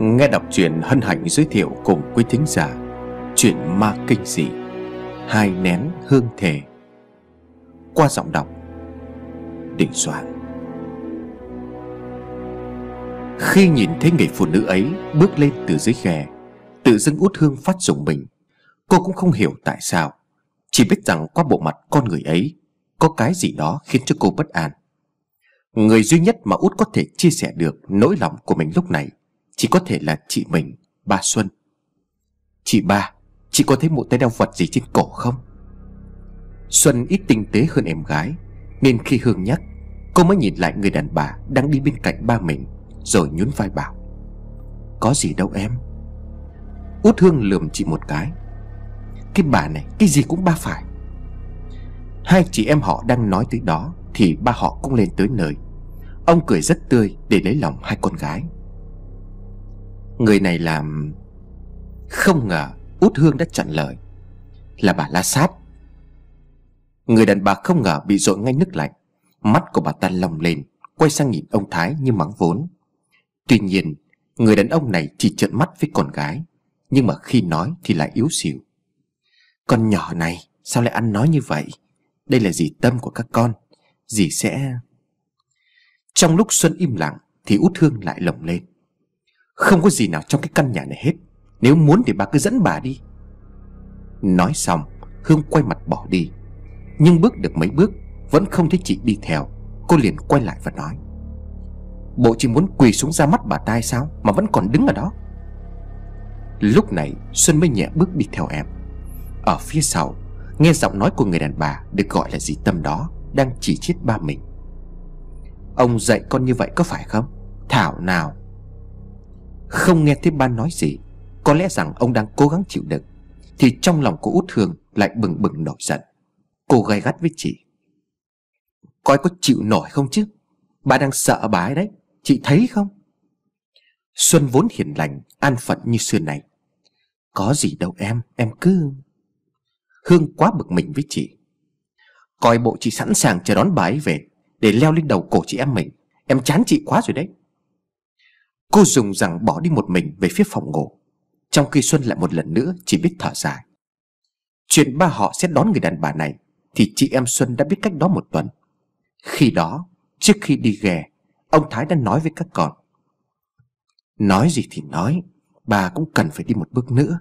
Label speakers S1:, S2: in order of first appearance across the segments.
S1: Nghe đọc truyện hân hạnh giới thiệu cùng quý thính giả Chuyện ma kinh dị Hai nén hương thề Qua giọng đọc Định soạn Khi nhìn thấy người phụ nữ ấy bước lên từ dưới khe Tự dưng út hương phát dùng mình Cô cũng không hiểu tại sao Chỉ biết rằng qua bộ mặt con người ấy Có cái gì đó khiến cho cô bất an Người duy nhất mà út có thể chia sẻ được nỗi lòng của mình lúc này chỉ có thể là chị mình Bà Xuân Chị ba Chị có thấy một tay đeo vật gì trên cổ không Xuân ít tinh tế hơn em gái Nên khi Hương nhắc Cô mới nhìn lại người đàn bà Đang đi bên cạnh ba mình Rồi nhún vai bảo Có gì đâu em Út Hương lườm chị một cái Cái bà này cái gì cũng ba phải Hai chị em họ đang nói tới đó Thì ba họ cũng lên tới nơi Ông cười rất tươi để lấy lòng hai con gái Người này làm Không ngờ Út Hương đã chặn lời Là bà La Sát Người đàn bà không ngờ bị dội ngay nước lạnh Mắt của bà ta lòng lên Quay sang nhìn ông Thái như mắng vốn Tuy nhiên Người đàn ông này chỉ trợn mắt với con gái Nhưng mà khi nói thì lại yếu xìu Con nhỏ này Sao lại ăn nói như vậy Đây là gì tâm của các con Dì sẽ Trong lúc Xuân im lặng Thì út hương lại lồng lên không có gì nào trong cái căn nhà này hết Nếu muốn thì bà cứ dẫn bà đi Nói xong Hương quay mặt bỏ đi Nhưng bước được mấy bước Vẫn không thấy chị đi theo Cô liền quay lại và nói Bộ chỉ muốn quỳ xuống ra mắt bà tai sao Mà vẫn còn đứng ở đó Lúc này Xuân mới nhẹ bước đi theo em Ở phía sau Nghe giọng nói của người đàn bà Được gọi là gì tâm đó Đang chỉ chết ba mình Ông dạy con như vậy có phải không Thảo nào không nghe thấy ba nói gì Có lẽ rằng ông đang cố gắng chịu đựng Thì trong lòng của út hương lại bừng bừng nổi giận Cô gai gắt với chị Coi có chịu nổi không chứ Ba đang sợ bà ấy đấy Chị thấy không Xuân vốn hiền lành An phận như xưa này Có gì đâu em Em cứ Hương quá bực mình với chị Coi bộ chị sẵn sàng chờ đón bà ấy về Để leo lên đầu cổ chị em mình Em chán chị quá rồi đấy Cô dùng rằng bỏ đi một mình về phía phòng ngủ Trong khi Xuân lại một lần nữa chỉ biết thở dài Chuyện ba họ sẽ đón người đàn bà này Thì chị em Xuân đã biết cách đó một tuần Khi đó Trước khi đi ghè Ông Thái đã nói với các con Nói gì thì nói Bà cũng cần phải đi một bước nữa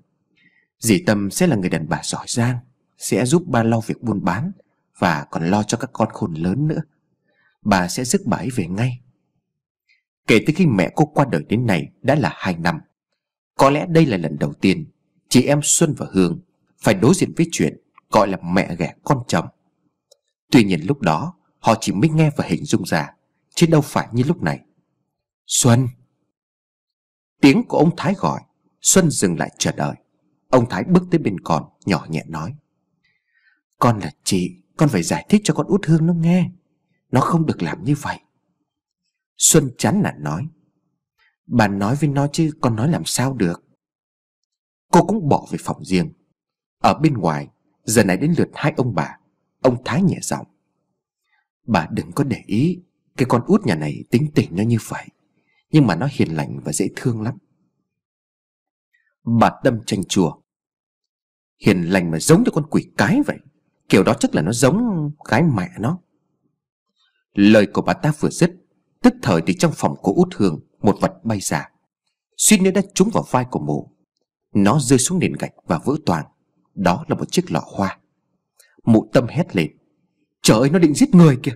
S1: Dì Tâm sẽ là người đàn bà giỏi giang Sẽ giúp ba lo việc buôn bán Và còn lo cho các con khôn lớn nữa Bà sẽ dứt bà ấy về ngay Kể từ khi mẹ cô qua đời đến nay đã là hai năm Có lẽ đây là lần đầu tiên Chị em Xuân và Hương Phải đối diện với chuyện Gọi là mẹ ghẻ con chồng Tuy nhiên lúc đó Họ chỉ mới nghe và hình dung ra Chứ đâu phải như lúc này Xuân Tiếng của ông Thái gọi Xuân dừng lại chờ đợi Ông Thái bước tới bên con nhỏ nhẹ nói Con là chị Con phải giải thích cho con út hương nó nghe Nó không được làm như vậy Xuân chán nản nói Bà nói với nó chứ con nói làm sao được Cô cũng bỏ về phòng riêng Ở bên ngoài Giờ này đến lượt hai ông bà Ông Thái nhẹ giọng Bà đừng có để ý Cái con út nhà này tính tình nó như vậy Nhưng mà nó hiền lành và dễ thương lắm Bà Tâm tranh chùa Hiền lành mà giống như con quỷ cái vậy Kiểu đó chắc là nó giống gái mẹ nó Lời của bà ta vừa dứt Tức thời thì trong phòng của út hương Một vật bay ra Suýt nữa đã trúng vào vai của mụ Nó rơi xuống nền gạch và vỡ toàn Đó là một chiếc lọ hoa Mụ tâm hét lên Trời ơi nó định giết người kìa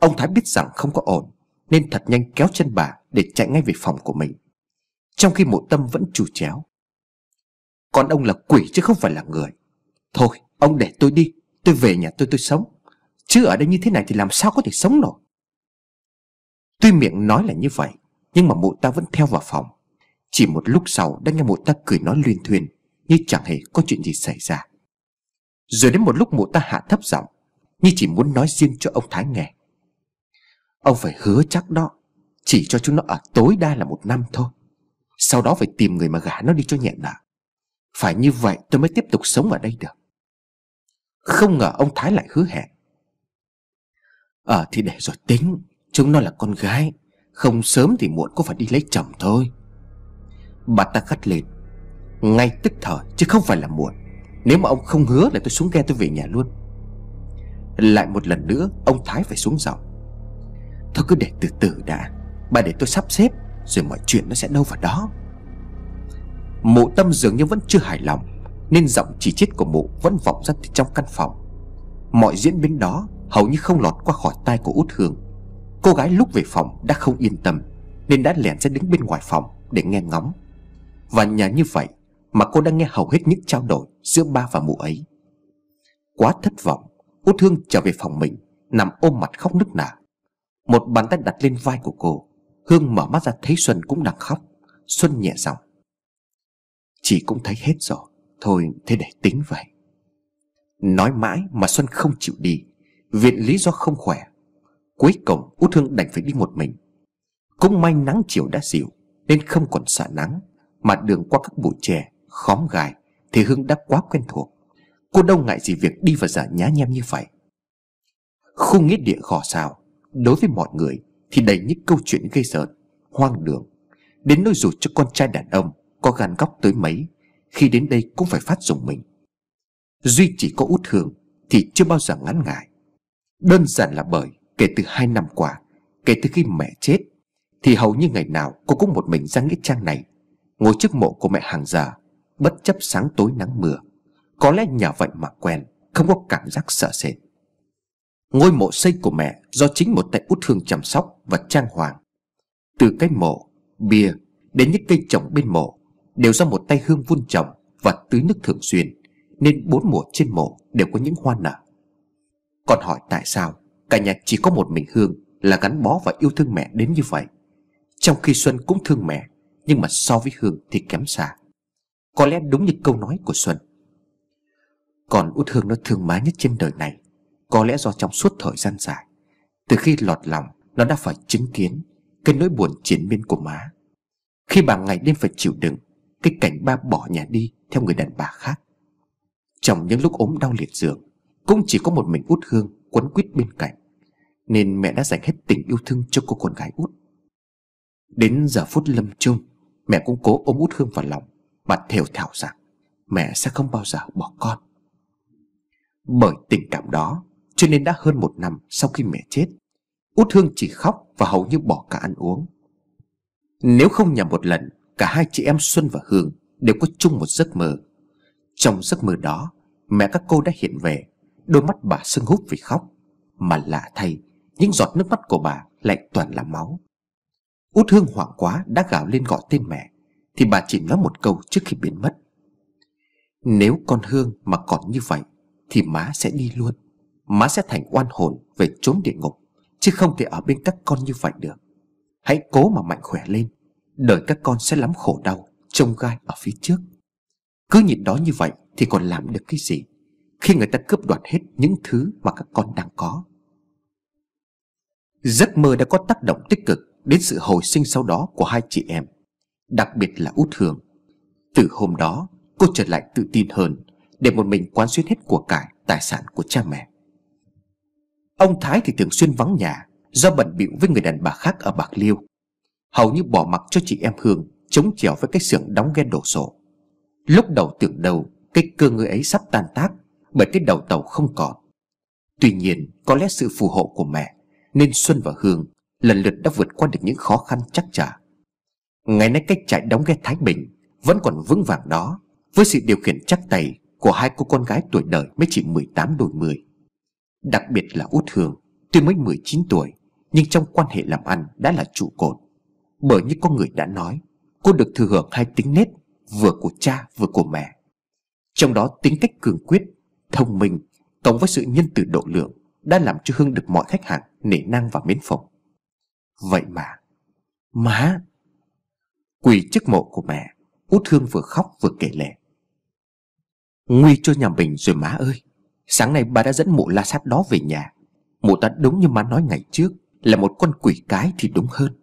S1: Ông Thái biết rằng không có ổn Nên thật nhanh kéo chân bà Để chạy ngay về phòng của mình Trong khi mụ tâm vẫn chủ chéo con ông là quỷ chứ không phải là người Thôi ông để tôi đi Tôi về nhà tôi tôi sống Chứ ở đây như thế này thì làm sao có thể sống nổi Tuy miệng nói là như vậy Nhưng mà mụ ta vẫn theo vào phòng Chỉ một lúc sau đã nghe mụ ta cười nói luyên thuyên Như chẳng hề có chuyện gì xảy ra Rồi đến một lúc mụ ta hạ thấp giọng Như chỉ muốn nói riêng cho ông Thái nghe Ông phải hứa chắc đó Chỉ cho chúng nó ở tối đa là một năm thôi Sau đó phải tìm người mà gả nó đi cho nhẹ nợ Phải như vậy tôi mới tiếp tục sống ở đây được Không ngờ ông Thái lại hứa hẹn Ờ thì để rồi tính Chúng nó là con gái Không sớm thì muộn có phải đi lấy chồng thôi Bà ta gắt lên Ngay tức thời chứ không phải là muộn Nếu mà ông không hứa là tôi xuống ghe tôi về nhà luôn Lại một lần nữa Ông Thái phải xuống giọng Thôi cứ để từ từ đã Bà để tôi sắp xếp Rồi mọi chuyện nó sẽ đâu vào đó Mụ tâm dường như vẫn chưa hài lòng Nên giọng chỉ trích của mụ vẫn vọng ra từ trong căn phòng Mọi diễn biến đó hầu như không lọt qua khỏi tai của út hương Cô gái lúc về phòng đã không yên tâm Nên đã lẻn ra đứng bên ngoài phòng để nghe ngóng Và nhà như vậy mà cô đã nghe hầu hết những trao đổi giữa ba và mụ ấy Quá thất vọng Út Hương trở về phòng mình Nằm ôm mặt khóc nức nở Một bàn tay đặt lên vai của cô Hương mở mắt ra thấy Xuân cũng đang khóc Xuân nhẹ giọng Chị cũng thấy hết rồi Thôi thế để tính vậy Nói mãi mà Xuân không chịu đi Viện lý do không khỏe Cuối cùng Út Hương đành phải đi một mình Cũng may nắng chiều đã dịu Nên không còn xả nắng Mà đường qua các bụi tre khóm gài Thì Hương đã quá quen thuộc Cô đâu ngại gì việc đi và giả nhá nhem như vậy Khu nghĩa địa gò sao Đối với mọi người Thì đầy những câu chuyện gây rợn Hoang đường Đến nỗi dù cho con trai đàn ông Có gan góc tới mấy Khi đến đây cũng phải phát dùng mình Duy chỉ có út hương Thì chưa bao giờ ngắn ngại Đơn giản là bởi Kể từ hai năm qua Kể từ khi mẹ chết Thì hầu như ngày nào cô cũng một mình ra nghĩa trang này Ngồi trước mộ của mẹ hàng giờ Bất chấp sáng tối nắng mưa Có lẽ nhờ vậy mà quen Không có cảm giác sợ sệt Ngôi mộ xây của mẹ do chính một tay út hương chăm sóc và trang hoàng Từ cái mộ, bia đến những cây trồng bên mộ Đều do một tay hương vun trồng và tưới nước thường xuyên Nên bốn mùa trên mộ đều có những hoa nở Còn hỏi tại sao Cả nhà chỉ có một mình Hương Là gắn bó và yêu thương mẹ đến như vậy Trong khi Xuân cũng thương mẹ Nhưng mà so với Hương thì kém xa Có lẽ đúng như câu nói của Xuân Còn út Hương nó thương má nhất trên đời này Có lẽ do trong suốt thời gian dài Từ khi lọt lòng Nó đã phải chứng kiến Cái nỗi buồn chiến miên của má Khi bà ngày đêm phải chịu đựng Cái cảnh ba bỏ nhà đi Theo người đàn bà khác Trong những lúc ốm đau liệt giường Cũng chỉ có một mình út Hương quấn quýt bên cạnh Nên mẹ đã dành hết tình yêu thương cho cô con gái út Đến giờ phút lâm chung Mẹ cũng cố ôm út Hương vào lòng Mà thều thảo rằng Mẹ sẽ không bao giờ bỏ con Bởi tình cảm đó Cho nên đã hơn một năm sau khi mẹ chết Út Hương chỉ khóc và hầu như bỏ cả ăn uống Nếu không nhầm một lần Cả hai chị em Xuân và Hương Đều có chung một giấc mơ Trong giấc mơ đó Mẹ các cô đã hiện về Đôi mắt bà sưng húp vì khóc Mà lạ thay Những giọt nước mắt của bà lại toàn là máu Út Hương hoảng quá đã gào lên gọi tên mẹ Thì bà chỉ nói một câu trước khi biến mất Nếu con Hương mà còn như vậy Thì má sẽ đi luôn Má sẽ thành oan hồn về trốn địa ngục Chứ không thể ở bên các con như vậy được Hãy cố mà mạnh khỏe lên Đời các con sẽ lắm khổ đau Trông gai ở phía trước Cứ nhìn đó như vậy thì còn làm được cái gì khi người ta cướp đoạt hết những thứ mà các con đang có giấc mơ đã có tác động tích cực đến sự hồi sinh sau đó của hai chị em đặc biệt là út hương từ hôm đó cô trở lại tự tin hơn để một mình quán xuyến hết của cải tài sản của cha mẹ ông thái thì thường xuyên vắng nhà do bận bịu với người đàn bà khác ở bạc liêu hầu như bỏ mặc cho chị em hương chống chèo với cái xưởng đóng ghen đổ sổ lúc đầu tưởng đầu cái cơ người ấy sắp tan tác bởi cái đầu tàu không còn tuy nhiên có lẽ sự phù hộ của mẹ nên xuân và hương lần lượt đã vượt qua được những khó khăn chắc trả ngày nay cách trại đóng ghe thái bình vẫn còn vững vàng đó với sự điều khiển chắc tay của hai cô con gái tuổi đời mới chỉ 18 đôi 10 đặc biệt là út hương tuy mới 19 tuổi nhưng trong quan hệ làm ăn đã là trụ cột bởi như có người đã nói cô được thừa hưởng hai tính nết vừa của cha vừa của mẹ trong đó tính cách cường quyết thông minh cộng với sự nhân từ độ lượng đã làm cho Hưng được mọi khách hàng nể nang và mến phục. Vậy mà, má! Quỳ trước mộ của mẹ, út Hương vừa khóc vừa kể lể. Nguy cho nhà mình rồi má ơi! Sáng nay bà đã dẫn mụ la sát đó về nhà. Mụ ta đúng như má nói ngày trước là một con quỷ cái thì đúng hơn.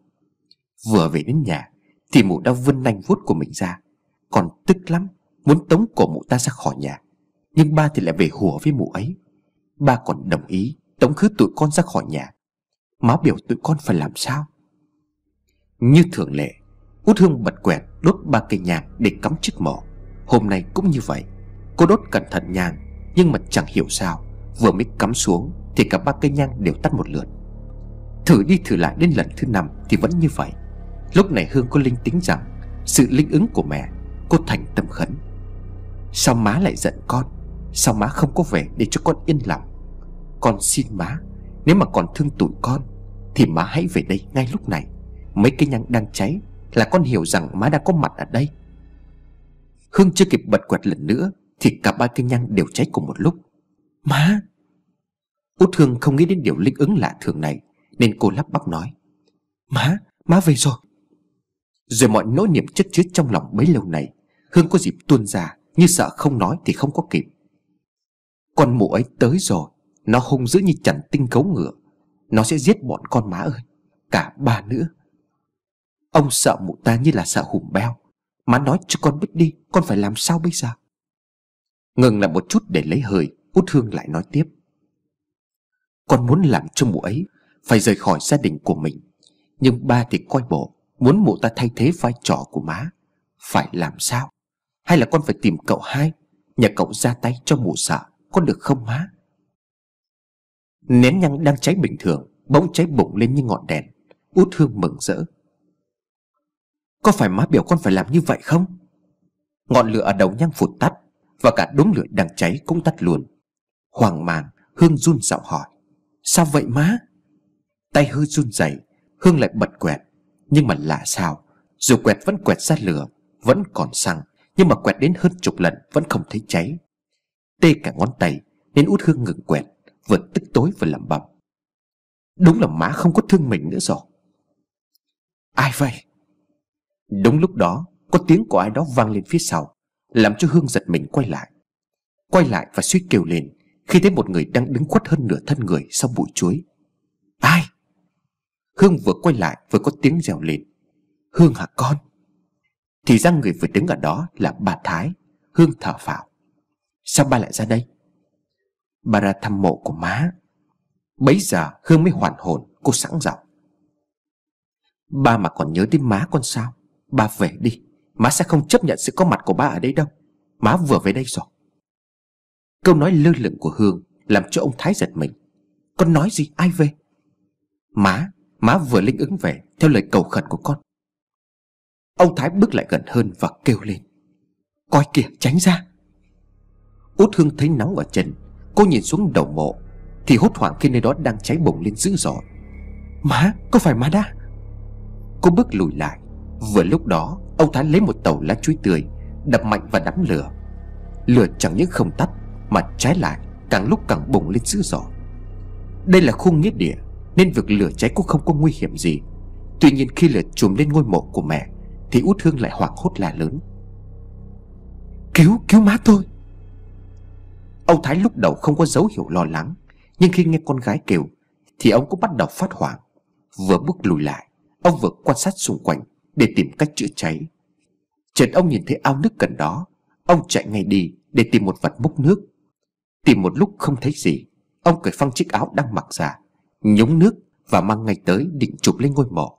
S1: Vừa về đến nhà thì mụ đã vươn nanh vuốt của mình ra. Còn tức lắm, muốn tống cổ mụ ta ra khỏi nhà. Nhưng ba thì lại về hùa với mụ ấy Ba còn đồng ý Tống khứ tụi con ra khỏi nhà Má biểu tụi con phải làm sao Như thường lệ Út Hương bật quẹt đốt ba cây nhang để cắm chiếc mỏ Hôm nay cũng như vậy Cô đốt cẩn thận nhang Nhưng mà chẳng hiểu sao Vừa mới cắm xuống thì cả ba cây nhang đều tắt một lượt Thử đi thử lại đến lần thứ năm thì vẫn như vậy Lúc này Hương có linh tính rằng Sự linh ứng của mẹ Cô thành tâm khấn Sao má lại giận con Sao má không có về để cho con yên lòng Con xin má Nếu mà còn thương tụi con Thì má hãy về đây ngay lúc này Mấy cái nhang đang cháy Là con hiểu rằng má đã có mặt ở đây Hương chưa kịp bật quẹt lần nữa Thì cả ba cái nhang đều cháy cùng một lúc Má Út Hương không nghĩ đến điều linh ứng lạ thường này Nên cô lắp bắp nói Má, má về rồi Rồi mọi nỗi niềm chất chứa trong lòng mấy lâu này Hương có dịp tuôn ra Như sợ không nói thì không có kịp con mụ ấy tới rồi Nó hung dữ như chẳng tinh cấu ngựa Nó sẽ giết bọn con má ơi Cả ba nữa Ông sợ mụ ta như là sợ hùm beo Má nói cho con biết đi Con phải làm sao bây giờ Ngừng lại một chút để lấy hơi Út Hương lại nói tiếp Con muốn làm cho mụ ấy Phải rời khỏi gia đình của mình Nhưng ba thì coi bộ Muốn mụ ta thay thế vai trò của má Phải làm sao Hay là con phải tìm cậu hai nhờ cậu ra tay cho mụ sợ con được không má Nén nhang đang cháy bình thường Bỗng cháy bụng lên như ngọn đèn Út Hương mừng rỡ Có phải má biểu con phải làm như vậy không Ngọn lửa ở đầu nhang phụt tắt Và cả đống lửa đang cháy cũng tắt luôn Hoàng màng Hương run giọng hỏi Sao vậy má Tay hư run rẩy Hương lại bật quẹt Nhưng mà lạ sao Dù quẹt vẫn quẹt ra lửa Vẫn còn xăng Nhưng mà quẹt đến hơn chục lần Vẫn không thấy cháy tê cả ngón tay Nên út hương ngừng quẹt Vừa tức tối vừa lẩm bẩm Đúng là má không có thương mình nữa rồi Ai vậy Đúng lúc đó Có tiếng của ai đó vang lên phía sau Làm cho Hương giật mình quay lại Quay lại và suýt kêu lên Khi thấy một người đang đứng khuất hơn nửa thân người Sau bụi chuối Ai Hương vừa quay lại vừa có tiếng rèo lên Hương hả con Thì ra người vừa đứng ở đó là bà Thái Hương thở phào Sao ba lại ra đây ba ra thăm mộ của má Bấy giờ Hương mới hoàn hồn Cô sẵn giọng Ba mà còn nhớ đến má con sao Ba về đi Má sẽ không chấp nhận sự có mặt của ba ở đây đâu Má vừa về đây rồi Câu nói lơ lửng của Hương Làm cho ông Thái giật mình Con nói gì ai về Má Má vừa linh ứng về Theo lời cầu khẩn của con Ông Thái bước lại gần hơn và kêu lên Coi kìa tránh ra Út Hương thấy nóng ở chân Cô nhìn xuống đầu mộ Thì hốt hoảng khi nơi đó đang cháy bùng lên dữ dội Má, có phải má đã Cô bước lùi lại Vừa lúc đó, ông Thái lấy một tàu lá chuối tươi Đập mạnh vào đám lửa Lửa chẳng những không tắt Mà trái lại, càng lúc càng bùng lên dữ dội Đây là khu nghĩa địa Nên việc lửa cháy cũng không có nguy hiểm gì Tuy nhiên khi lửa trùm lên ngôi mộ của mẹ Thì út hương lại hoảng hốt là lớn Cứu, cứu má tôi Ông Thái lúc đầu không có dấu hiệu lo lắng Nhưng khi nghe con gái kêu Thì ông cũng bắt đầu phát hoảng Vừa bước lùi lại Ông vừa quan sát xung quanh Để tìm cách chữa cháy Chợt ông nhìn thấy ao nước gần đó Ông chạy ngay đi để tìm một vật múc nước Tìm một lúc không thấy gì Ông cởi phăng chiếc áo đang mặc ra Nhúng nước và mang ngay tới định chụp lên ngôi mộ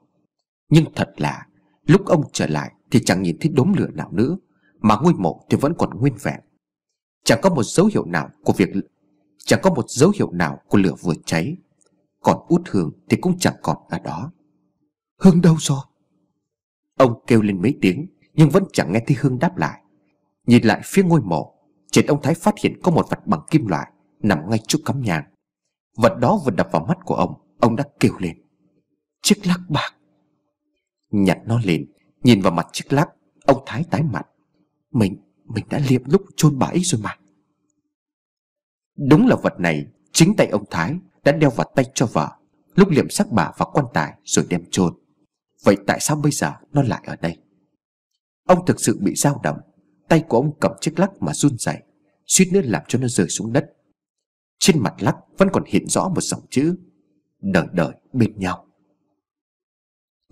S1: Nhưng thật là Lúc ông trở lại thì chẳng nhìn thấy đốm lửa nào nữa Mà ngôi mộ thì vẫn còn nguyên vẹn Chẳng có một dấu hiệu nào của việc Chẳng có một dấu hiệu nào của lửa vừa cháy Còn út hương thì cũng chẳng còn ở đó Hương đâu rồi Ông kêu lên mấy tiếng Nhưng vẫn chẳng nghe thấy Hương đáp lại Nhìn lại phía ngôi mộ Trên ông Thái phát hiện có một vật bằng kim loại Nằm ngay chỗ cắm nhang Vật đó vừa đập vào mắt của ông Ông đã kêu lên Chiếc lắc bạc Nhặt nó lên Nhìn vào mặt chiếc lắc Ông Thái tái mặt Mình mình đã liệm lúc chôn bà ấy rồi mà Đúng là vật này Chính tay ông Thái đã đeo vào tay cho vợ Lúc liệm xác bà và quan tài Rồi đem chôn Vậy tại sao bây giờ nó lại ở đây Ông thực sự bị dao động Tay của ông cầm chiếc lắc mà run rẩy Suýt nữa làm cho nó rơi xuống đất Trên mặt lắc vẫn còn hiện rõ một dòng chữ Đời đời bên nhau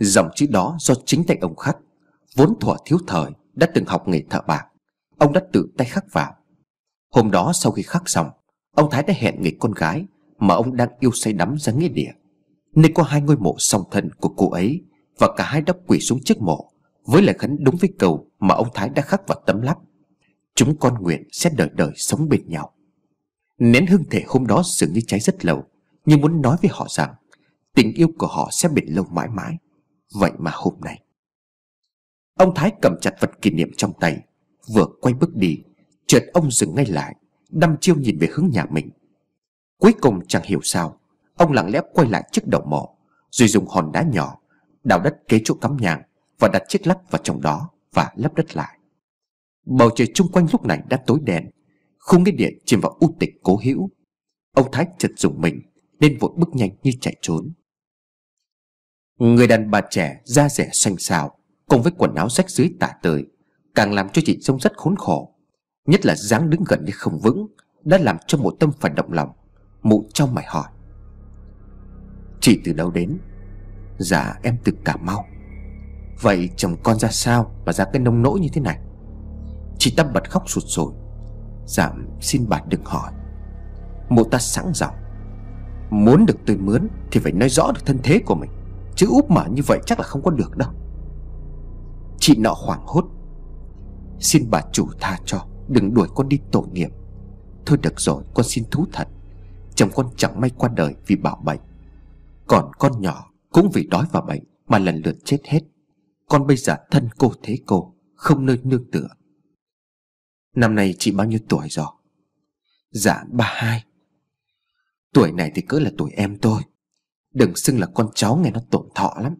S1: Dòng chữ đó do chính tay ông khắc Vốn thuở thiếu thời Đã từng học nghề thợ bạc ông đã tự tay khắc vào Hôm đó sau khi khắc xong Ông Thái đã hẹn người con gái Mà ông đang yêu say đắm ra nghĩa địa Nơi có hai ngôi mộ song thân của cô ấy Và cả hai đã quỳ xuống trước mộ Với lời khấn đúng với cầu Mà ông Thái đã khắc vào tấm lắp Chúng con nguyện sẽ đời đời sống bên nhau Nén hương thể hôm đó dường như cháy rất lâu Nhưng muốn nói với họ rằng Tình yêu của họ sẽ bền lâu mãi mãi Vậy mà hôm nay Ông Thái cầm chặt vật kỷ niệm trong tay Vừa quay bước đi Chợt ông dừng ngay lại Đăm chiêu nhìn về hướng nhà mình Cuối cùng chẳng hiểu sao Ông lặng lẽ quay lại chiếc đầu mỏ Rồi dùng hòn đá nhỏ Đào đất kế chỗ cắm nhang Và đặt chiếc lắp vào trong đó Và lấp đất lại Bầu trời chung quanh lúc này đã tối đen Khung nghĩa địa chìm vào u tịch cố hữu Ông Thái chợt dùng mình Nên vội bước nhanh như chạy trốn Người đàn bà trẻ da rẻ xanh xao Cùng với quần áo rách dưới tả tơi càng làm cho chị trông rất khốn khổ Nhất là dáng đứng gần như không vững Đã làm cho một tâm phải động lòng Mụ trong mày hỏi Chị từ đâu đến Dạ em từ Cà Mau Vậy chồng con ra sao Mà ra cái nông nỗi như thế này Chị Tâm bật khóc sụt sùi Dạ xin bà đừng hỏi Mụ ta sẵn giọng Muốn được tôi mướn Thì phải nói rõ được thân thế của mình Chứ úp mở như vậy chắc là không có được đâu Chị nọ hoảng hốt Xin bà chủ tha cho Đừng đuổi con đi tội nghiệp Thôi được rồi con xin thú thật Chồng con chẳng may qua đời vì bạo bệnh Còn con nhỏ cũng vì đói và bệnh Mà lần lượt chết hết Con bây giờ thân cô thế cô Không nơi nương tựa Năm nay chị bao nhiêu tuổi rồi Dạ 32 Tuổi này thì cỡ là tuổi em tôi Đừng xưng là con cháu nghe nó tổn thọ lắm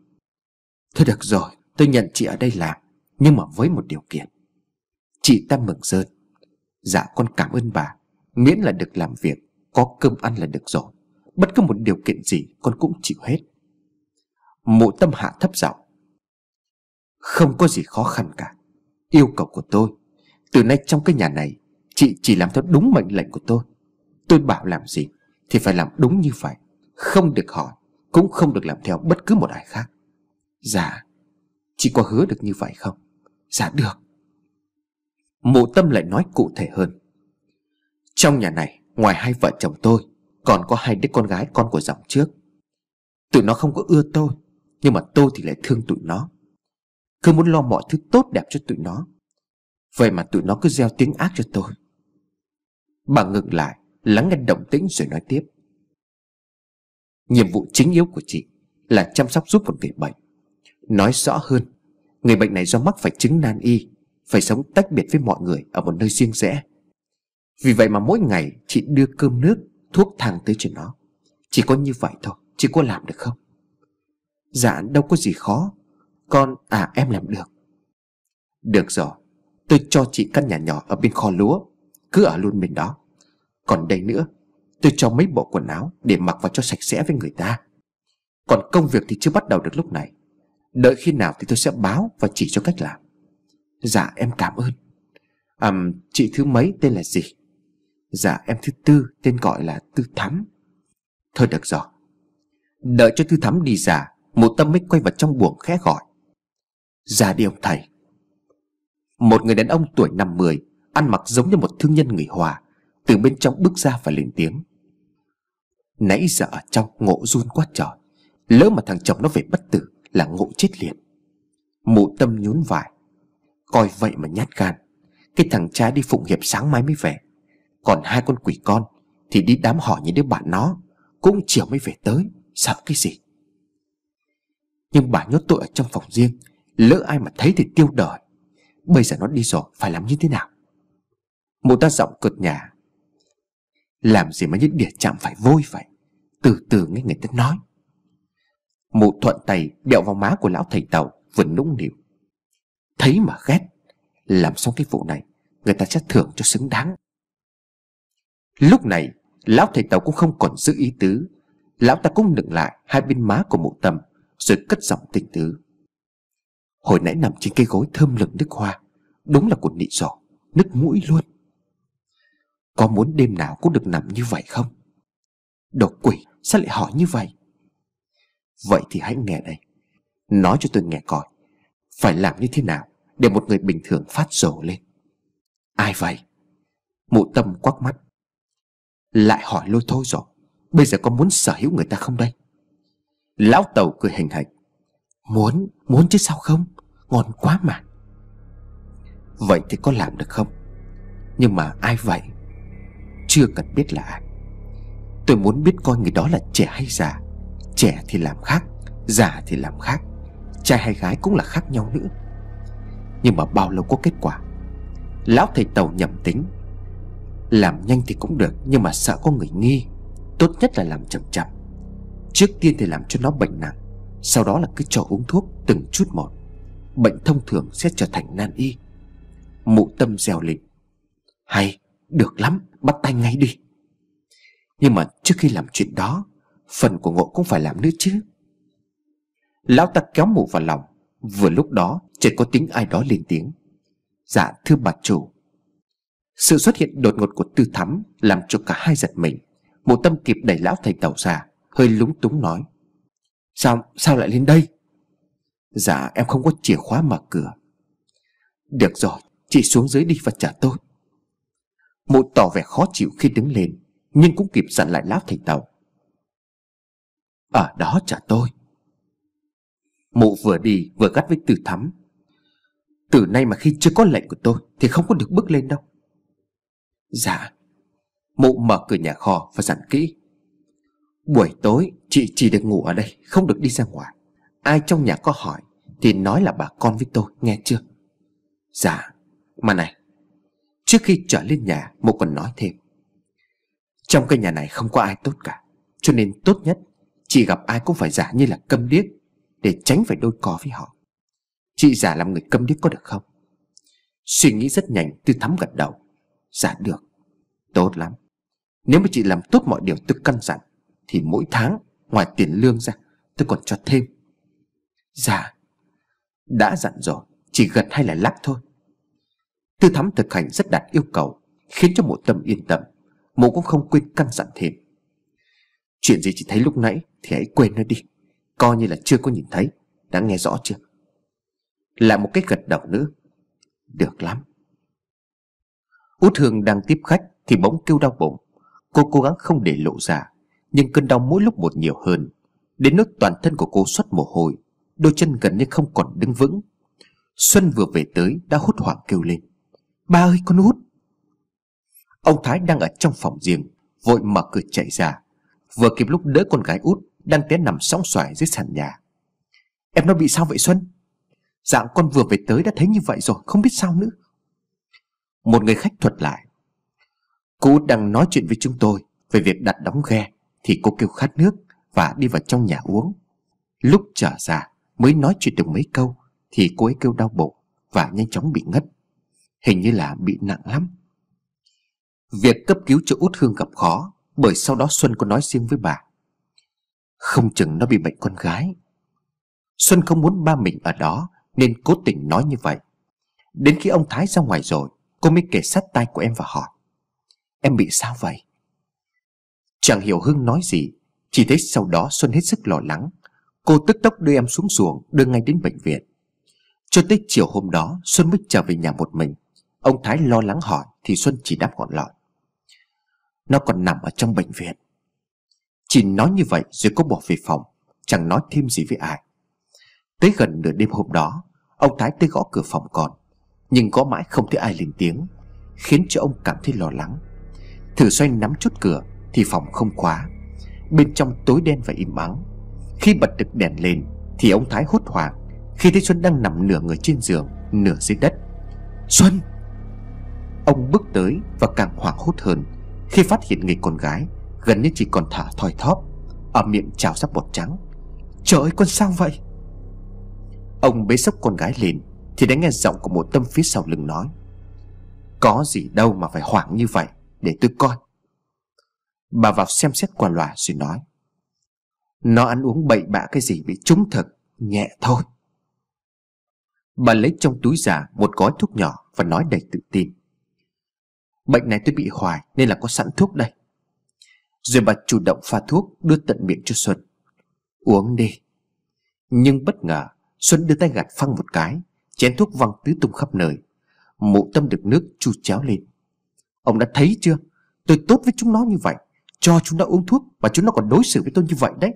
S1: Thôi được rồi Tôi nhận chị ở đây làm Nhưng mà với một điều kiện Chị ta mừng rơn Dạ con cảm ơn bà Miễn là được làm việc Có cơm ăn là được rồi Bất cứ một điều kiện gì con cũng chịu hết Mộ tâm hạ thấp giọng Không có gì khó khăn cả Yêu cầu của tôi Từ nay trong cái nhà này Chị chỉ làm theo đúng mệnh lệnh của tôi Tôi bảo làm gì Thì phải làm đúng như vậy Không được hỏi Cũng không được làm theo bất cứ một ai khác Dạ Chị có hứa được như vậy không Dạ được Mộ tâm lại nói cụ thể hơn Trong nhà này Ngoài hai vợ chồng tôi Còn có hai đứa con gái con của dòng trước Tụi nó không có ưa tôi Nhưng mà tôi thì lại thương tụi nó Cứ muốn lo mọi thứ tốt đẹp cho tụi nó Vậy mà tụi nó cứ gieo tiếng ác cho tôi Bà ngừng lại Lắng nghe động tĩnh rồi nói tiếp Nhiệm vụ chính yếu của chị Là chăm sóc giúp một người bệnh Nói rõ hơn Người bệnh này do mắc phải chứng nan y phải sống tách biệt với mọi người Ở một nơi riêng rẽ Vì vậy mà mỗi ngày chị đưa cơm nước Thuốc thang tới cho nó Chỉ có như vậy thôi Chị có làm được không Dạ đâu có gì khó Con à em làm được Được rồi Tôi cho chị căn nhà nhỏ ở bên kho lúa Cứ ở luôn bên đó Còn đây nữa Tôi cho mấy bộ quần áo để mặc vào cho sạch sẽ với người ta Còn công việc thì chưa bắt đầu được lúc này Đợi khi nào thì tôi sẽ báo và chỉ cho cách làm Dạ em cảm ơn à, Chị thứ mấy tên là gì Dạ em thứ tư tên gọi là Tư Thắm Thôi được rồi Đợi cho Tư Thắm đi ra Một tâm mới quay vào trong buồng khẽ gọi Ra dạ, đi ông thầy Một người đàn ông tuổi 50 Ăn mặc giống như một thương nhân người Hòa Từ bên trong bước ra và lên tiếng Nãy giờ ở trong ngộ run quá trời Lỡ mà thằng chồng nó về bất tử Là ngộ chết liền Mụ tâm nhún vai Coi vậy mà nhát gan Cái thằng cha đi phụng hiệp sáng mai mới về Còn hai con quỷ con Thì đi đám hỏi những đứa bạn nó Cũng chiều mới về tới Sợ cái gì Nhưng bà nhốt tội ở trong phòng riêng Lỡ ai mà thấy thì tiêu đời Bây giờ nó đi rồi phải làm như thế nào Mụ ta giọng cợt nhà Làm gì mà những đỉa chạm phải vôi vậy Từ từ nghe người ta nói Mụ thuận tay đẹo vào má của lão thầy tàu Vừa nũng nịu Thấy mà ghét Làm xong cái vụ này Người ta sẽ thưởng cho xứng đáng Lúc này Lão thầy tàu cũng không còn giữ ý tứ Lão ta cũng nựng lại hai bên má của mụ tâm Rồi cất giọng tình tứ Hồi nãy nằm trên cây gối thơm lừng nước hoa Đúng là cuộn nị giỏ Nứt mũi luôn Có muốn đêm nào cũng được nằm như vậy không đồ quỷ Sao lại hỏi như vậy Vậy thì hãy nghe đây Nói cho tôi nghe coi phải làm như thế nào Để một người bình thường phát rồ lên Ai vậy Mụ tâm quắc mắt Lại hỏi lôi thôi rồi Bây giờ có muốn sở hữu người ta không đây Lão tàu cười hình hạch Muốn, muốn chứ sao không Ngon quá mà Vậy thì có làm được không Nhưng mà ai vậy Chưa cần biết là ai Tôi muốn biết coi người đó là trẻ hay già Trẻ thì làm khác Già thì làm khác Trai hay gái cũng là khác nhau nữa Nhưng mà bao lâu có kết quả Lão thầy tàu nhầm tính Làm nhanh thì cũng được Nhưng mà sợ có người nghi Tốt nhất là làm chậm chậm Trước tiên thì làm cho nó bệnh nặng Sau đó là cứ cho uống thuốc từng chút một Bệnh thông thường sẽ trở thành nan y Mụ tâm dèo lịnh Hay, được lắm, bắt tay ngay đi Nhưng mà trước khi làm chuyện đó Phần của ngộ cũng phải làm nữa chứ Lão ta kéo mụ vào lòng Vừa lúc đó chợt có tiếng ai đó lên tiếng Dạ thưa bà chủ Sự xuất hiện đột ngột của tư thắm Làm cho cả hai giật mình Mụ tâm kịp đẩy lão thầy tàu ra Hơi lúng túng nói Sao, sao lại lên đây Dạ em không có chìa khóa mở cửa Được rồi Chị xuống dưới đi và trả tôi Mụ tỏ vẻ khó chịu khi đứng lên Nhưng cũng kịp dặn lại lão thầy tàu Ở à, đó trả tôi Mụ vừa đi vừa gắt với Từ Thắm Từ nay mà khi chưa có lệnh của tôi Thì không có được bước lên đâu Dạ Mụ mở cửa nhà kho và dặn kỹ Buổi tối chị chỉ được ngủ ở đây Không được đi ra ngoài Ai trong nhà có hỏi Thì nói là bà con với tôi nghe chưa Dạ Mà này Trước khi trở lên nhà mụ còn nói thêm Trong cái nhà này không có ai tốt cả Cho nên tốt nhất Chị gặp ai cũng phải giả như là câm điếc để tránh phải đôi có với họ Chị giả làm người câm điếc có được không Suy nghĩ rất nhanh Tư thắm gật đầu Giả dạ được Tốt lắm Nếu mà chị làm tốt mọi điều tôi căn dặn Thì mỗi tháng ngoài tiền lương ra Tôi còn cho thêm Dạ Đã dặn rồi Chỉ gật hay là lắc thôi Tư thắm thực hành rất đạt yêu cầu Khiến cho mộ tâm yên tâm Mộ cũng không quên căn dặn thêm Chuyện gì chị thấy lúc nãy Thì hãy quên nó đi Coi như là chưa có nhìn thấy Đã nghe rõ chưa Lại một cái gật đầu nữa Được lắm Út Hương đang tiếp khách Thì bỗng kêu đau bụng Cô cố gắng không để lộ ra Nhưng cơn đau mỗi lúc một nhiều hơn Đến nỗi toàn thân của cô xuất mồ hôi Đôi chân gần như không còn đứng vững Xuân vừa về tới đã hốt hoảng kêu lên Ba ơi con út Ông Thái đang ở trong phòng riêng Vội mở cửa chạy ra Vừa kịp lúc đỡ con gái út đang té nằm sóng xoài dưới sàn nhà Em nó bị sao vậy Xuân Dạng con vừa về tới đã thấy như vậy rồi Không biết sao nữa Một người khách thuật lại Cô đang nói chuyện với chúng tôi Về việc đặt đóng ghe Thì cô kêu khát nước và đi vào trong nhà uống Lúc trở ra mới nói chuyện được mấy câu Thì cô ấy kêu đau bụng Và nhanh chóng bị ngất Hình như là bị nặng lắm Việc cấp cứu cho út Hương gặp khó Bởi sau đó Xuân có nói riêng với bà không chừng nó bị bệnh con gái Xuân không muốn ba mình ở đó Nên cố tình nói như vậy Đến khi ông Thái ra ngoài rồi Cô mới kể sát tay của em và hỏi Em bị sao vậy Chẳng hiểu Hưng nói gì Chỉ thấy sau đó Xuân hết sức lo lắng Cô tức tốc đưa em xuống xuồng Đưa ngay đến bệnh viện Cho tới chiều hôm đó Xuân mới trở về nhà một mình Ông Thái lo lắng hỏi Thì Xuân chỉ đáp gọn lọt Nó còn nằm ở trong bệnh viện chỉ nói như vậy rồi cô bỏ về phòng Chẳng nói thêm gì với ai Tới gần nửa đêm hôm đó Ông Thái tới gõ cửa phòng còn Nhưng gõ mãi không thấy ai lên tiếng Khiến cho ông cảm thấy lo lắng Thử xoay nắm chốt cửa Thì phòng không khóa Bên trong tối đen và im ắng Khi bật được đèn lên Thì ông Thái hốt hoảng Khi thấy Xuân đang nằm nửa người trên giường Nửa dưới đất Xuân Ông bước tới và càng hoảng hốt hơn Khi phát hiện người con gái Gần như chỉ còn thả thòi thóp Ở miệng trào ra bột trắng Trời ơi con sao vậy Ông bế sốc con gái lên Thì đã nghe giọng của một tâm phía sau lưng nói Có gì đâu mà phải hoảng như vậy Để tôi coi Bà vào xem xét qua loa rồi nói Nó ăn uống bậy bạ cái gì bị trúng thực Nhẹ thôi Bà lấy trong túi giả một gói thuốc nhỏ Và nói đầy tự tin Bệnh này tôi bị hoài nên là có sẵn thuốc đây rồi bà chủ động pha thuốc đưa tận miệng cho Xuân Uống đi Nhưng bất ngờ Xuân đưa tay gạt phăng một cái Chén thuốc văng tứ tung khắp nơi Mụ tâm được nước chu chéo lên Ông đã thấy chưa Tôi tốt với chúng nó như vậy Cho chúng nó uống thuốc mà chúng nó còn đối xử với tôi như vậy đấy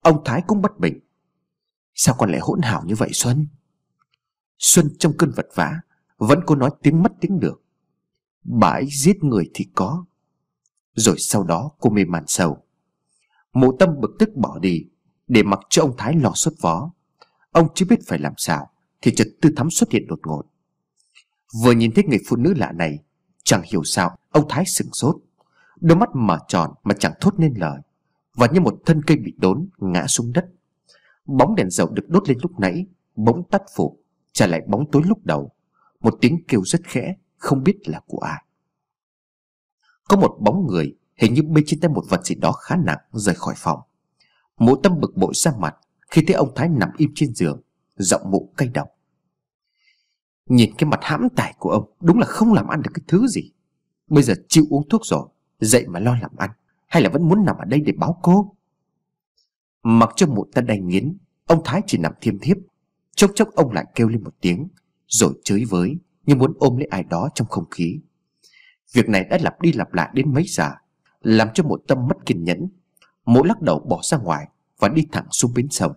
S1: Ông Thái cũng bất bình Sao con lại hỗn hảo như vậy Xuân Xuân trong cơn vật vã Vẫn cố nói tiếng mất tiếng được Bà ấy giết người thì có rồi sau đó cô mê man sầu Mộ tâm bực tức bỏ đi Để mặc cho ông Thái lo xuất vó Ông chưa biết phải làm sao Thì chợt tư thắm xuất hiện đột ngột Vừa nhìn thấy người phụ nữ lạ này Chẳng hiểu sao ông Thái sừng sốt Đôi mắt mở tròn mà chẳng thốt nên lời Và như một thân cây bị đốn Ngã xuống đất Bóng đèn dầu được đốt lên lúc nãy Bỗng tắt phủ Trả lại bóng tối lúc đầu Một tiếng kêu rất khẽ Không biết là của ai có một bóng người hình như bên trên tay một vật gì đó khá nặng rời khỏi phòng Mụ tâm bực bội ra mặt khi thấy ông Thái nằm im trên giường Giọng mụ cay độc Nhìn cái mặt hãm tài của ông Đúng là không làm ăn được cái thứ gì Bây giờ chịu uống thuốc rồi Dậy mà lo làm ăn Hay là vẫn muốn nằm ở đây để báo cô Mặc cho mụ ta đành nghiến Ông Thái chỉ nằm thiêm thiếp Chốc chốc ông lại kêu lên một tiếng Rồi chới với Như muốn ôm lấy ai đó trong không khí Việc này đã lặp đi lặp lại đến mấy giờ Làm cho mộ tâm mất kiên nhẫn Mộ lắc đầu bỏ ra ngoài Và đi thẳng xuống bến sông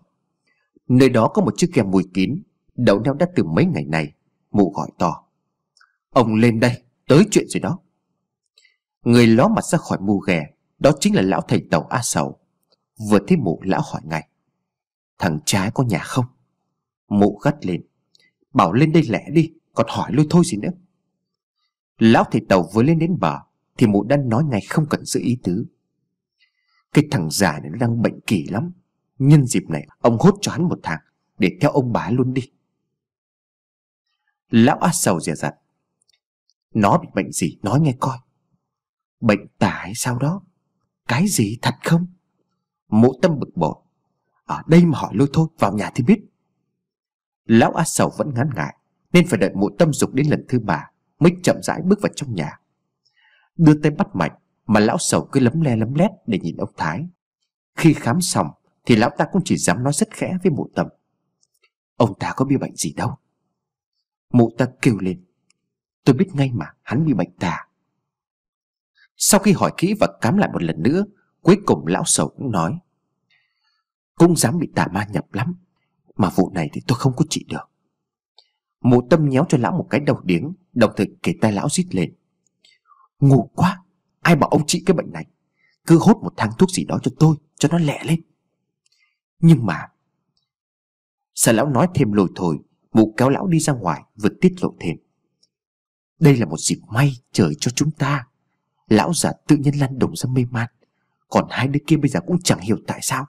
S1: Nơi đó có một chiếc ghe mùi kín Đậu neo đã từ mấy ngày này Mụ gọi to Ông lên đây, tới chuyện gì đó Người ló mặt ra khỏi mù ghè Đó chính là lão thầy tàu A Sầu Vừa thấy mụ lão hỏi ngay Thằng trái có nhà không? Mụ gắt lên Bảo lên đây lẻ đi Còn hỏi lui thôi gì nữa Lão thầy tàu vừa lên đến bờ Thì mụ đã nói ngay không cần giữ ý tứ Cái thằng già này đang bệnh kỳ lắm Nhân dịp này ông hốt cho hắn một thằng Để theo ông bá luôn đi Lão á sầu dè dặt Nó bị bệnh gì nói nghe coi Bệnh tả hay sao đó Cái gì thật không Mụ tâm bực bội Ở đây mà hỏi lôi thôi vào nhà thì biết Lão á sầu vẫn ngán ngại Nên phải đợi mụ tâm dục đến lần thứ ba mới chậm rãi bước vào trong nhà đưa tay bắt mạch mà lão sầu cứ lấm le lấm lét để nhìn ông thái khi khám xong thì lão ta cũng chỉ dám nói rất khẽ với mụ tâm ông ta có bị bệnh gì đâu mụ ta kêu lên tôi biết ngay mà hắn bị bệnh tà sau khi hỏi kỹ và cám lại một lần nữa cuối cùng lão sầu cũng nói cũng dám bị tà ma nhập lắm mà vụ này thì tôi không có trị được mụ tâm nhéo cho lão một cái đầu điếng Đồng thời kể tay lão xít lên Ngủ quá Ai bảo ông trị cái bệnh này Cứ hốt một thang thuốc gì đó cho tôi Cho nó lẹ lên Nhưng mà Sợ lão nói thêm lồi thổi Mụ kéo lão đi ra ngoài vừa tiết lộ thêm Đây là một dịp may trời cho chúng ta Lão già tự nhiên lăn đổ ra mê man Còn hai đứa kia bây giờ cũng chẳng hiểu tại sao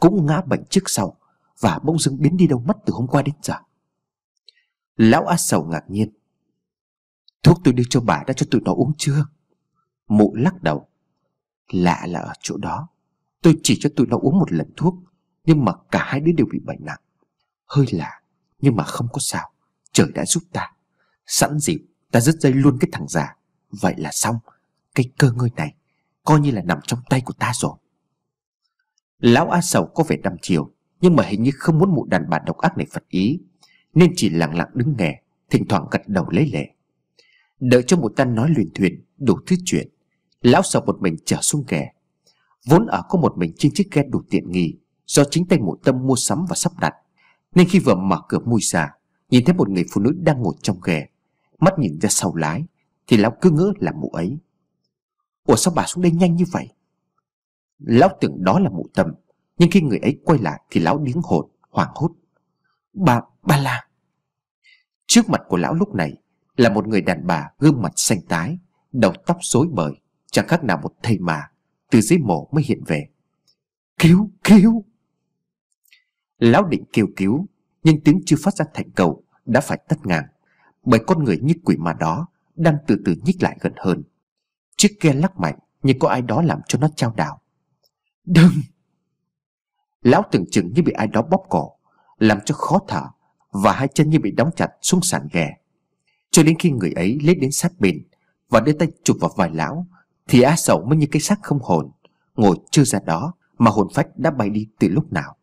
S1: Cũng ngã bệnh trước sau Và bỗng dưng biến đi đâu mất từ hôm qua đến giờ Lão á sầu ngạc nhiên Thuốc tôi đưa cho bà đã cho tụi nó uống chưa Mụ lắc đầu Lạ là ở chỗ đó Tôi chỉ cho tụi nó uống một lần thuốc Nhưng mà cả hai đứa đều bị bệnh nặng Hơi lạ Nhưng mà không có sao Trời đã giúp ta Sẵn dịp ta rứt dây luôn cái thằng già Vậy là xong Cái cơ ngơi này Coi như là nằm trong tay của ta rồi Lão A Sầu có vẻ đăm chiều Nhưng mà hình như không muốn mụ đàn bà độc ác này phật ý Nên chỉ lặng lặng đứng nghe Thỉnh thoảng gật đầu lấy lệ Đợi cho một tan nói luyền thuyền Đủ thứ chuyện Lão sợ một mình trở xuống ghè Vốn ở có một mình trên chiếc ghe đủ tiện nghi Do chính tay mụ tâm mua sắm và sắp đặt Nên khi vừa mở cửa mui ra Nhìn thấy một người phụ nữ đang ngồi trong ghe, Mắt nhìn ra sau lái Thì lão cứ ngỡ là mụ ấy Ủa sao bà xuống đây nhanh như vậy Lão tưởng đó là mụ tâm Nhưng khi người ấy quay lại Thì lão điếng hồn, hoảng hốt Bà, bà là Trước mặt của lão lúc này là một người đàn bà gương mặt xanh tái Đầu tóc rối bời Chẳng khác nào một thầy mà Từ dưới mổ mới hiện về Cứu, cứu Lão định kêu cứu Nhưng tiếng chưa phát ra thành cầu Đã phải tắt ngang Bởi con người như quỷ mà đó Đang từ từ nhích lại gần hơn Chiếc ghe lắc mạnh như có ai đó làm cho nó trao đảo Đừng Lão tưởng chừng như bị ai đó bóp cổ Làm cho khó thở Và hai chân như bị đóng chặt xuống sàn ghe. Cho đến khi người ấy lết đến sát bên Và đưa tay chụp vào vai lão Thì á sầu mới như cái xác không hồn Ngồi chưa ra đó Mà hồn phách đã bay đi từ lúc nào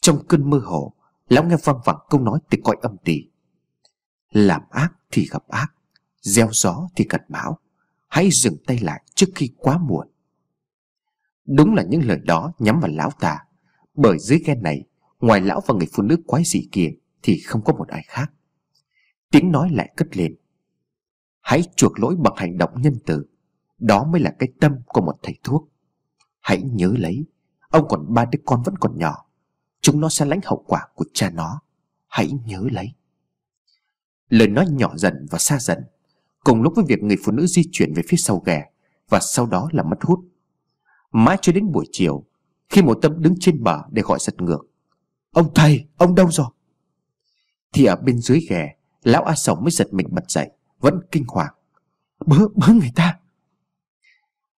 S1: Trong cơn mơ hồ Lão nghe văng vẳng câu nói từ cõi âm tỳ Làm ác thì gặp ác Gieo gió thì cật bão Hãy dừng tay lại trước khi quá muộn Đúng là những lời đó nhắm vào lão ta Bởi dưới ghen này Ngoài lão và người phụ nữ quái dị kia Thì không có một ai khác tiếng nói lại cất lên Hãy chuộc lỗi bằng hành động nhân từ Đó mới là cái tâm của một thầy thuốc Hãy nhớ lấy Ông còn ba đứa con vẫn còn nhỏ Chúng nó sẽ lãnh hậu quả của cha nó Hãy nhớ lấy Lời nói nhỏ dần và xa dần Cùng lúc với việc người phụ nữ di chuyển về phía sau ghè Và sau đó là mất hút Mãi cho đến buổi chiều Khi một tâm đứng trên bờ để gọi giật ngược Ông thầy, ông đâu rồi? Thì ở bên dưới ghè Lão A Sổng mới giật mình bật dậy Vẫn kinh hoàng Bớ, bớ người ta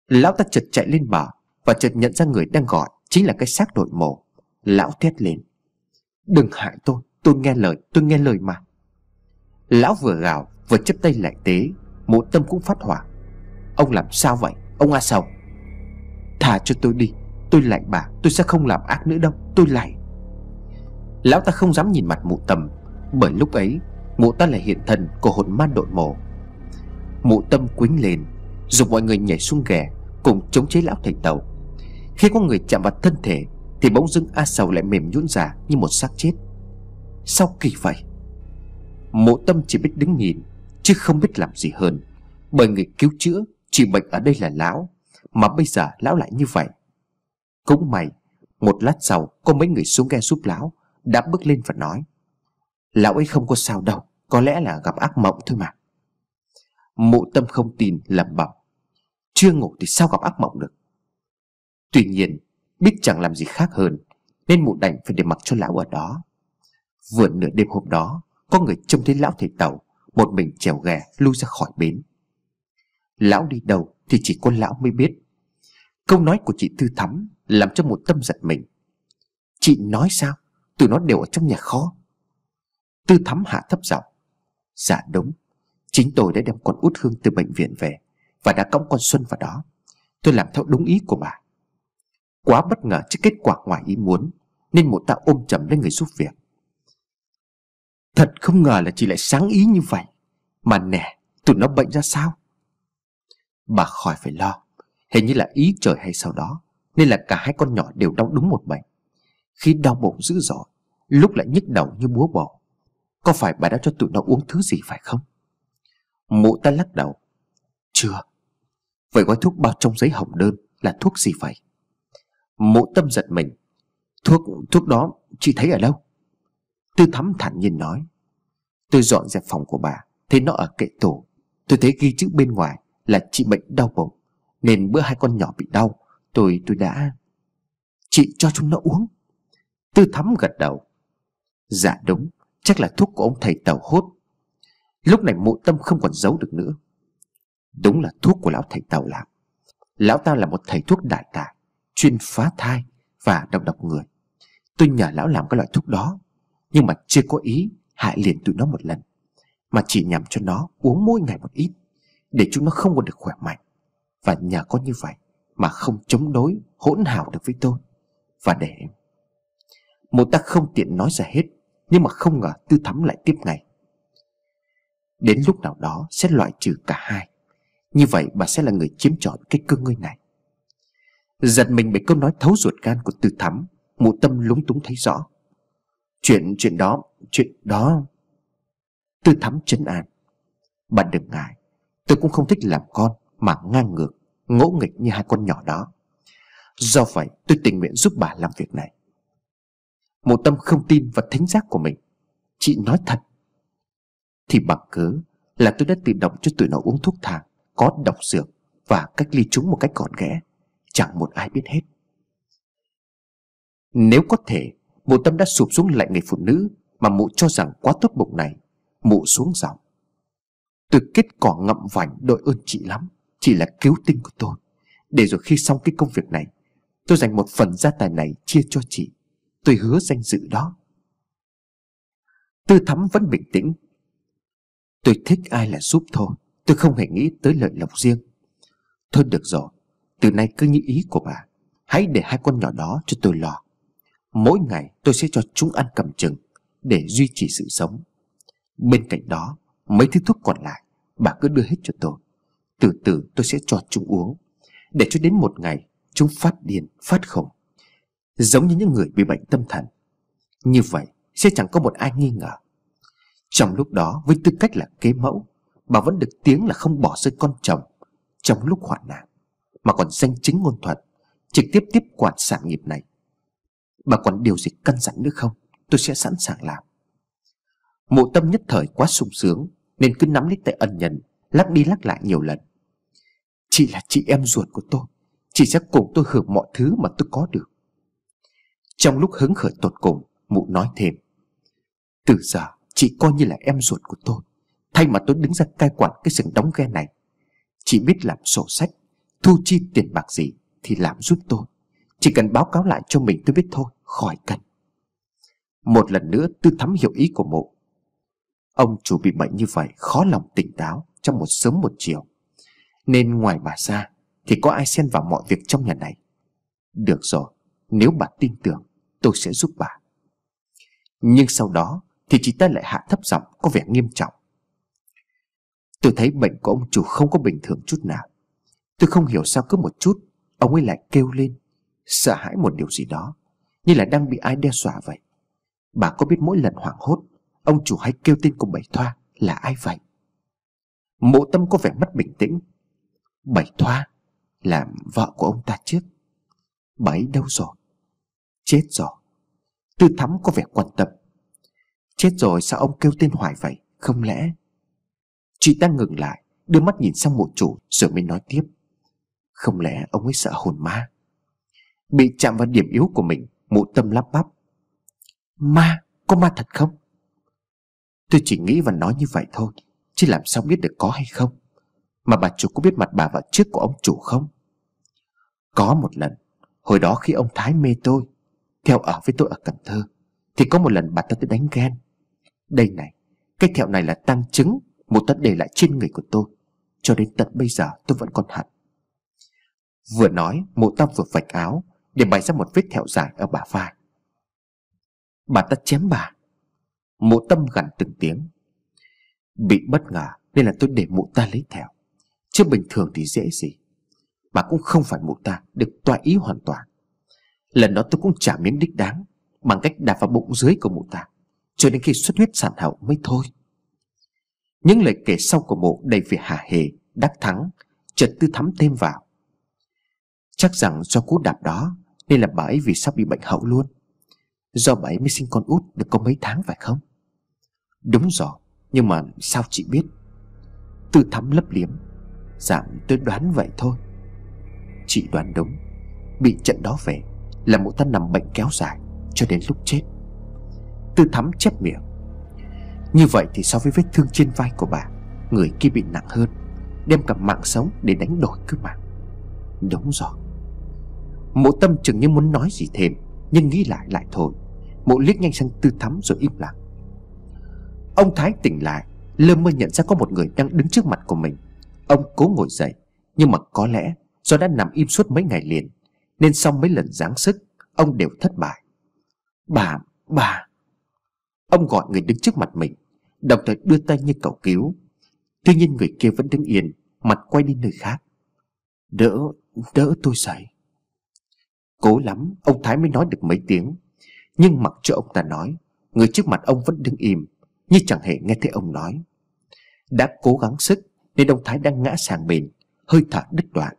S1: Lão ta chợt chạy lên bờ Và chợt nhận ra người đang gọi Chính là cái xác đội mồ Lão thét lên Đừng hại tôi, tôi nghe lời, tôi nghe lời mà Lão vừa gào vừa chấp tay lại tế Mộ tâm cũng phát hỏa Ông làm sao vậy, ông A Sổng Thả cho tôi đi, tôi lại bà Tôi sẽ không làm ác nữa đâu, tôi lạy Lão ta không dám nhìn mặt mụ tầm Bởi lúc ấy Mụ ta là hiện thần của hồn ma độn mổ Mụ tâm quính lên Dùng mọi người nhảy xuống ghẻ Cùng chống chế lão thầy tàu Khi có người chạm vào thân thể Thì bỗng dưng A Sầu lại mềm nhũn ra như một xác chết Sao kỳ vậy Mộ tâm chỉ biết đứng nhìn Chứ không biết làm gì hơn Bởi người cứu chữa Chỉ bệnh ở đây là lão Mà bây giờ lão lại như vậy Cũng may Một lát sau có mấy người xuống ghe giúp lão Đã bước lên và nói Lão ấy không có sao đâu Có lẽ là gặp ác mộng thôi mà Mộ tâm không tin lẩm bẩm Chưa ngủ thì sao gặp ác mộng được Tuy nhiên Biết chẳng làm gì khác hơn Nên mụ đành phải để mặc cho lão ở đó Vừa nửa đêm hôm đó Có người trông thấy lão thầy tàu Một mình trèo ghè lui ra khỏi bến Lão đi đâu thì chỉ có lão mới biết Câu nói của chị Tư Thắm Làm cho một tâm giật mình Chị nói sao Tụi nó đều ở trong nhà kho Tư thắm hạ thấp giọng Dạ đúng Chính tôi đã đem con út hương từ bệnh viện về Và đã cõng con Xuân vào đó Tôi làm theo đúng ý của bà Quá bất ngờ trước kết quả ngoài ý muốn Nên mụ ta ôm chầm lên người giúp việc Thật không ngờ là chị lại sáng ý như vậy Mà nè Tụi nó bệnh ra sao Bà khỏi phải lo Hình như là ý trời hay sau đó Nên là cả hai con nhỏ đều đau đúng một bệnh Khi đau bụng dữ dội Lúc lại nhức đầu như búa bổ có phải bà đã cho tụi nó uống thứ gì phải không Mụ ta lắc đầu Chưa Vậy gói thuốc bao trong giấy hồng đơn Là thuốc gì vậy Mụ tâm giật mình Thuốc thuốc đó chị thấy ở đâu Tư thắm thản nhiên nói Tôi dọn dẹp phòng của bà Thấy nó ở kệ tủ Tôi thấy ghi chữ bên ngoài là chị bệnh đau bụng Nên bữa hai con nhỏ bị đau Tôi tôi đã Chị cho chúng nó uống Tư thắm gật đầu Dạ đúng Chắc là thuốc của ông thầy tàu hốt Lúc này mụ tâm không còn giấu được nữa Đúng là thuốc của lão thầy tàu làm Lão ta là một thầy thuốc đại tà Chuyên phá thai và độc độc người Tôi nhờ lão làm cái loại thuốc đó Nhưng mà chưa có ý hại liền tụi nó một lần Mà chỉ nhằm cho nó uống mỗi ngày một ít Để chúng nó không còn được khỏe mạnh Và nhờ có như vậy Mà không chống đối hỗn hào được với tôi Và để Một ta không tiện nói ra hết nhưng mà không ngờ Tư Thắm lại tiếp ngay Đến ừ. lúc nào đó sẽ loại trừ cả hai Như vậy bà sẽ là người chiếm trọn cái cơ ngươi này Giật mình bởi câu nói thấu ruột gan của Tư Thắm Mụ tâm lúng túng thấy rõ Chuyện chuyện đó Chuyện đó Tư Thắm chấn an Bạn đừng ngại Tôi cũng không thích làm con Mà ngang ngược Ngỗ nghịch như hai con nhỏ đó Do vậy tôi tình nguyện giúp bà làm việc này một tâm không tin vào thính giác của mình Chị nói thật Thì bằng cớ là tôi đã tự động cho tụi nó uống thuốc thang Có độc dược Và cách ly chúng một cách gọn ghẽ Chẳng một ai biết hết Nếu có thể Mụ tâm đã sụp xuống lại người phụ nữ Mà mụ cho rằng quá tốt bụng này Mụ xuống giọng Từ kết cỏ ngậm vành đội ơn chị lắm chỉ là cứu tinh của tôi Để rồi khi xong cái công việc này Tôi dành một phần gia tài này chia cho chị Tôi hứa danh dự đó Tư thắm vẫn bình tĩnh Tôi thích ai là giúp thôi Tôi không hề nghĩ tới lợi lộc riêng Thôi được rồi Từ nay cứ như ý của bà Hãy để hai con nhỏ đó cho tôi lo Mỗi ngày tôi sẽ cho chúng ăn cầm chừng Để duy trì sự sống Bên cạnh đó Mấy thứ thuốc còn lại Bà cứ đưa hết cho tôi Từ từ tôi sẽ cho chúng uống Để cho đến một ngày Chúng phát điên, phát khổng giống như những người bị bệnh tâm thần. Như vậy sẽ chẳng có một ai nghi ngờ. Trong lúc đó với tư cách là kế mẫu, bà vẫn được tiếng là không bỏ rơi con chồng trong lúc hoạn nạn, mà còn danh chính ngôn thuận, trực tiếp tiếp quản sản nghiệp này. Bà còn điều gì cần dặn nữa không? Tôi sẽ sẵn sàng làm. Mộ tâm nhất thời quá sung sướng nên cứ nắm lấy tay ân nhân, lắc đi lắc lại nhiều lần. Chị là chị em ruột của tôi, chị sẽ cùng tôi hưởng mọi thứ mà tôi có được. Trong lúc hứng khởi tột cùng Mụ nói thêm Từ giờ chị coi như là em ruột của tôi Thay mà tôi đứng ra cai quản cái sừng đóng ghe này Chị biết làm sổ sách Thu chi tiền bạc gì Thì làm giúp tôi Chỉ cần báo cáo lại cho mình tôi biết thôi Khỏi cần Một lần nữa tôi thắm hiểu ý của mụ Ông chủ bị bệnh như vậy Khó lòng tỉnh táo trong một sớm một chiều Nên ngoài bà ra Thì có ai xen vào mọi việc trong nhà này Được rồi nếu bà tin tưởng tôi sẽ giúp bà Nhưng sau đó thì chị ta lại hạ thấp giọng có vẻ nghiêm trọng Tôi thấy bệnh của ông chủ không có bình thường chút nào Tôi không hiểu sao cứ một chút Ông ấy lại kêu lên Sợ hãi một điều gì đó Như là đang bị ai đe dọa vậy Bà có biết mỗi lần hoảng hốt Ông chủ hay kêu tên của Bảy Thoa là ai vậy Mộ tâm có vẻ mất bình tĩnh Bảy Thoa Là vợ của ông ta trước Bảy đâu rồi Chết rồi Tư thắm có vẻ quan tâm Chết rồi sao ông kêu tên Hoài vậy Không lẽ Chị ta ngừng lại Đưa mắt nhìn sang mộ chủ rồi mới nói tiếp Không lẽ ông ấy sợ hồn ma Bị chạm vào điểm yếu của mình Mụ tâm lắp bắp Ma, có ma thật không? Tôi chỉ nghĩ và nói như vậy thôi Chứ làm sao biết được có hay không Mà bà chủ có biết mặt bà vợ trước của ông chủ không? Có một lần Hồi đó khi ông Thái mê tôi theo ở với tôi ở Cần Thơ Thì có một lần bà ta tới đánh ghen Đây này, cái thẹo này là tăng chứng Một tất để lại trên người của tôi Cho đến tận bây giờ tôi vẫn còn hận Vừa nói mụ ta vừa vạch áo Để bày ra một vết thẹo dài ở bà vai Bà ta chém bà Mụ tâm gằn từng tiếng Bị bất ngờ nên là tôi để mụ ta lấy thẹo Chứ bình thường thì dễ gì Bà cũng không phải mụ ta được tọa ý hoàn toàn Lần đó tôi cũng trả miếng đích đáng Bằng cách đạp vào bụng dưới của mụ ta Cho đến khi xuất huyết sản hậu mới thôi Những lời kể sau của mụ đầy vẻ hà hề Đắc thắng chợt tư thắm thêm vào Chắc rằng do cú đạp đó Nên là bà ấy vì sắp bị bệnh hậu luôn Do bà ấy mới sinh con út được có mấy tháng phải không Đúng rồi Nhưng mà sao chị biết Tư thắm lấp liếm Dạ tôi đoán vậy thôi Chị đoán đúng Bị trận đó về là một ta nằm bệnh kéo dài Cho đến lúc chết Tư thắm chép miệng Như vậy thì so với vết thương trên vai của bà Người kia bị nặng hơn Đem cả mạng sống để đánh đổi cơ mà Đúng rồi Mộ tâm chừng như muốn nói gì thêm Nhưng nghĩ lại lại thôi Mộ liếc nhanh sang tư thắm rồi im lặng Ông Thái tỉnh lại Lơ mơ nhận ra có một người đang đứng trước mặt của mình Ông cố ngồi dậy Nhưng mà có lẽ do đã nằm im suốt mấy ngày liền nên sau mấy lần giáng sức Ông đều thất bại Bà, bà Ông gọi người đứng trước mặt mình Đồng thời đưa tay như cầu cứu Tuy nhiên người kia vẫn đứng yên Mặt quay đi nơi khác Đỡ, đỡ tôi dậy Cố lắm Ông Thái mới nói được mấy tiếng Nhưng mặc cho ông ta nói Người trước mặt ông vẫn đứng im Như chẳng hề nghe thấy ông nói Đã cố gắng sức Nên ông Thái đang ngã sàng mình Hơi thở đứt đoạn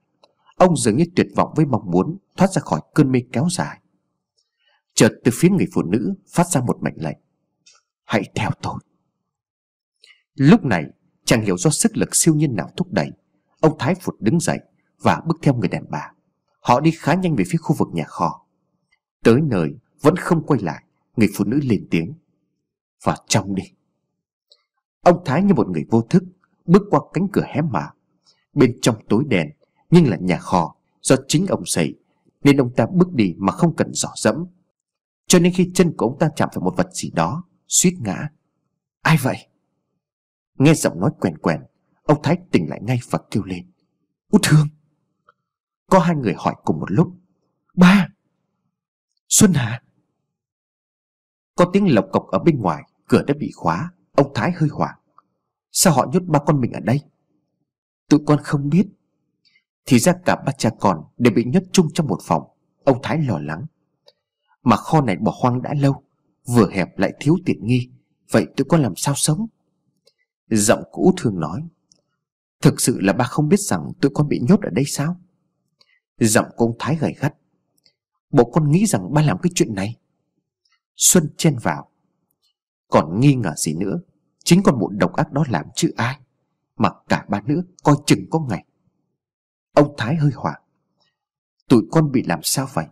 S1: Ông dường như tuyệt vọng với mong muốn thoát ra khỏi cơn mê kéo dài Chợt từ phía người phụ nữ phát ra một mệnh lệnh Hãy theo tôi Lúc này chẳng hiểu do sức lực siêu nhiên nào thúc đẩy Ông Thái Phụt đứng dậy và bước theo người đàn bà Họ đi khá nhanh về phía khu vực nhà kho Tới nơi vẫn không quay lại Người phụ nữ lên tiếng Vào trong đi Ông Thái như một người vô thức Bước qua cánh cửa hé mở Bên trong tối đèn Nhưng là nhà kho Do chính ông xây nên ông ta bước đi mà không cần dò dẫm Cho nên khi chân của ông ta chạm phải một vật gì đó suýt ngã Ai vậy? Nghe giọng nói quen quen Ông Thái tỉnh lại ngay và kêu lên Út Thương Có hai người hỏi cùng một lúc Ba Xuân Hà Có tiếng lộc cọc ở bên ngoài Cửa đã bị khóa Ông Thái hơi hoảng Sao họ nhốt ba con mình ở đây Tụi con không biết thì ra cả ba cha con đều bị nhốt chung trong một phòng Ông Thái lo lắng Mà kho này bỏ hoang đã lâu Vừa hẹp lại thiếu tiện nghi Vậy tôi có làm sao sống Giọng cũ thường nói Thực sự là ba không biết rằng tôi con bị nhốt ở đây sao Giọng của ông Thái gầy gắt Bộ con nghĩ rằng ba làm cái chuyện này Xuân chen vào Còn nghi ngờ gì nữa Chính con bộ độc ác đó làm chứ ai Mà cả ba nữa coi chừng có ngày Ông Thái hơi hoảng Tụi con bị làm sao vậy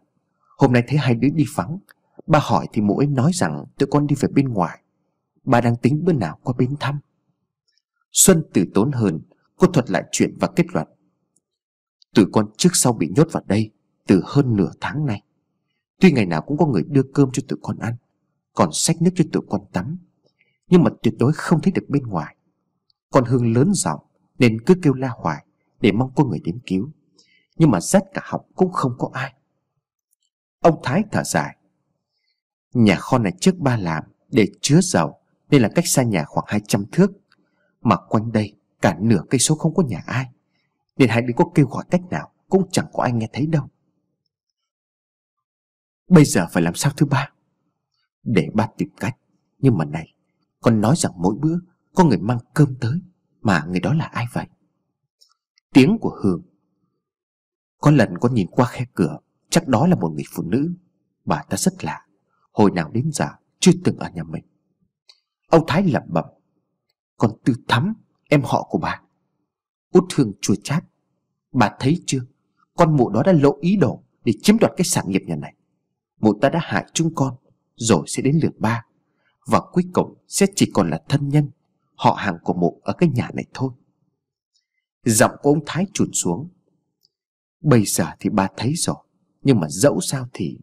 S1: Hôm nay thấy hai đứa đi vắng Ba hỏi thì mỗi nói rằng tụi con đi về bên ngoài Ba đang tính bữa nào qua bên thăm Xuân từ tốn hơn Cô thuật lại chuyện và kết luận Tụi con trước sau bị nhốt vào đây Từ hơn nửa tháng nay Tuy ngày nào cũng có người đưa cơm cho tụi con ăn Còn xách nước cho tụi con tắm Nhưng mà tuyệt đối không thấy được bên ngoài Con Hương lớn giọng Nên cứ kêu la hoài để mong có người đến cứu nhưng mà rét cả học cũng không có ai ông thái thở dài nhà kho này trước ba làm để chứa dầu nên là cách xa nhà khoảng 200 thước mà quanh đây cả nửa cây số không có nhà ai nên hãy đứa có kêu gọi cách nào cũng chẳng có ai nghe thấy đâu bây giờ phải làm sao thứ ba để ba tìm cách nhưng mà này con nói rằng mỗi bữa có người mang cơm tới mà người đó là ai vậy tiếng của Hương Có lần con nhìn qua khe cửa Chắc đó là một người phụ nữ Bà ta rất lạ Hồi nào đến giờ chưa từng ở nhà mình Ông Thái lẩm bẩm con Tư Thắm em họ của bà Út Hương chua chát Bà thấy chưa Con mụ đó đã lộ ý đồ Để chiếm đoạt cái sản nghiệp nhà này Mụ ta đã hại chúng con Rồi sẽ đến lượt ba Và cuối cùng sẽ chỉ còn là thân nhân Họ hàng của mụ ở cái nhà này thôi Giọng của ông Thái trụt xuống Bây giờ thì bà thấy rồi Nhưng mà dẫu sao thì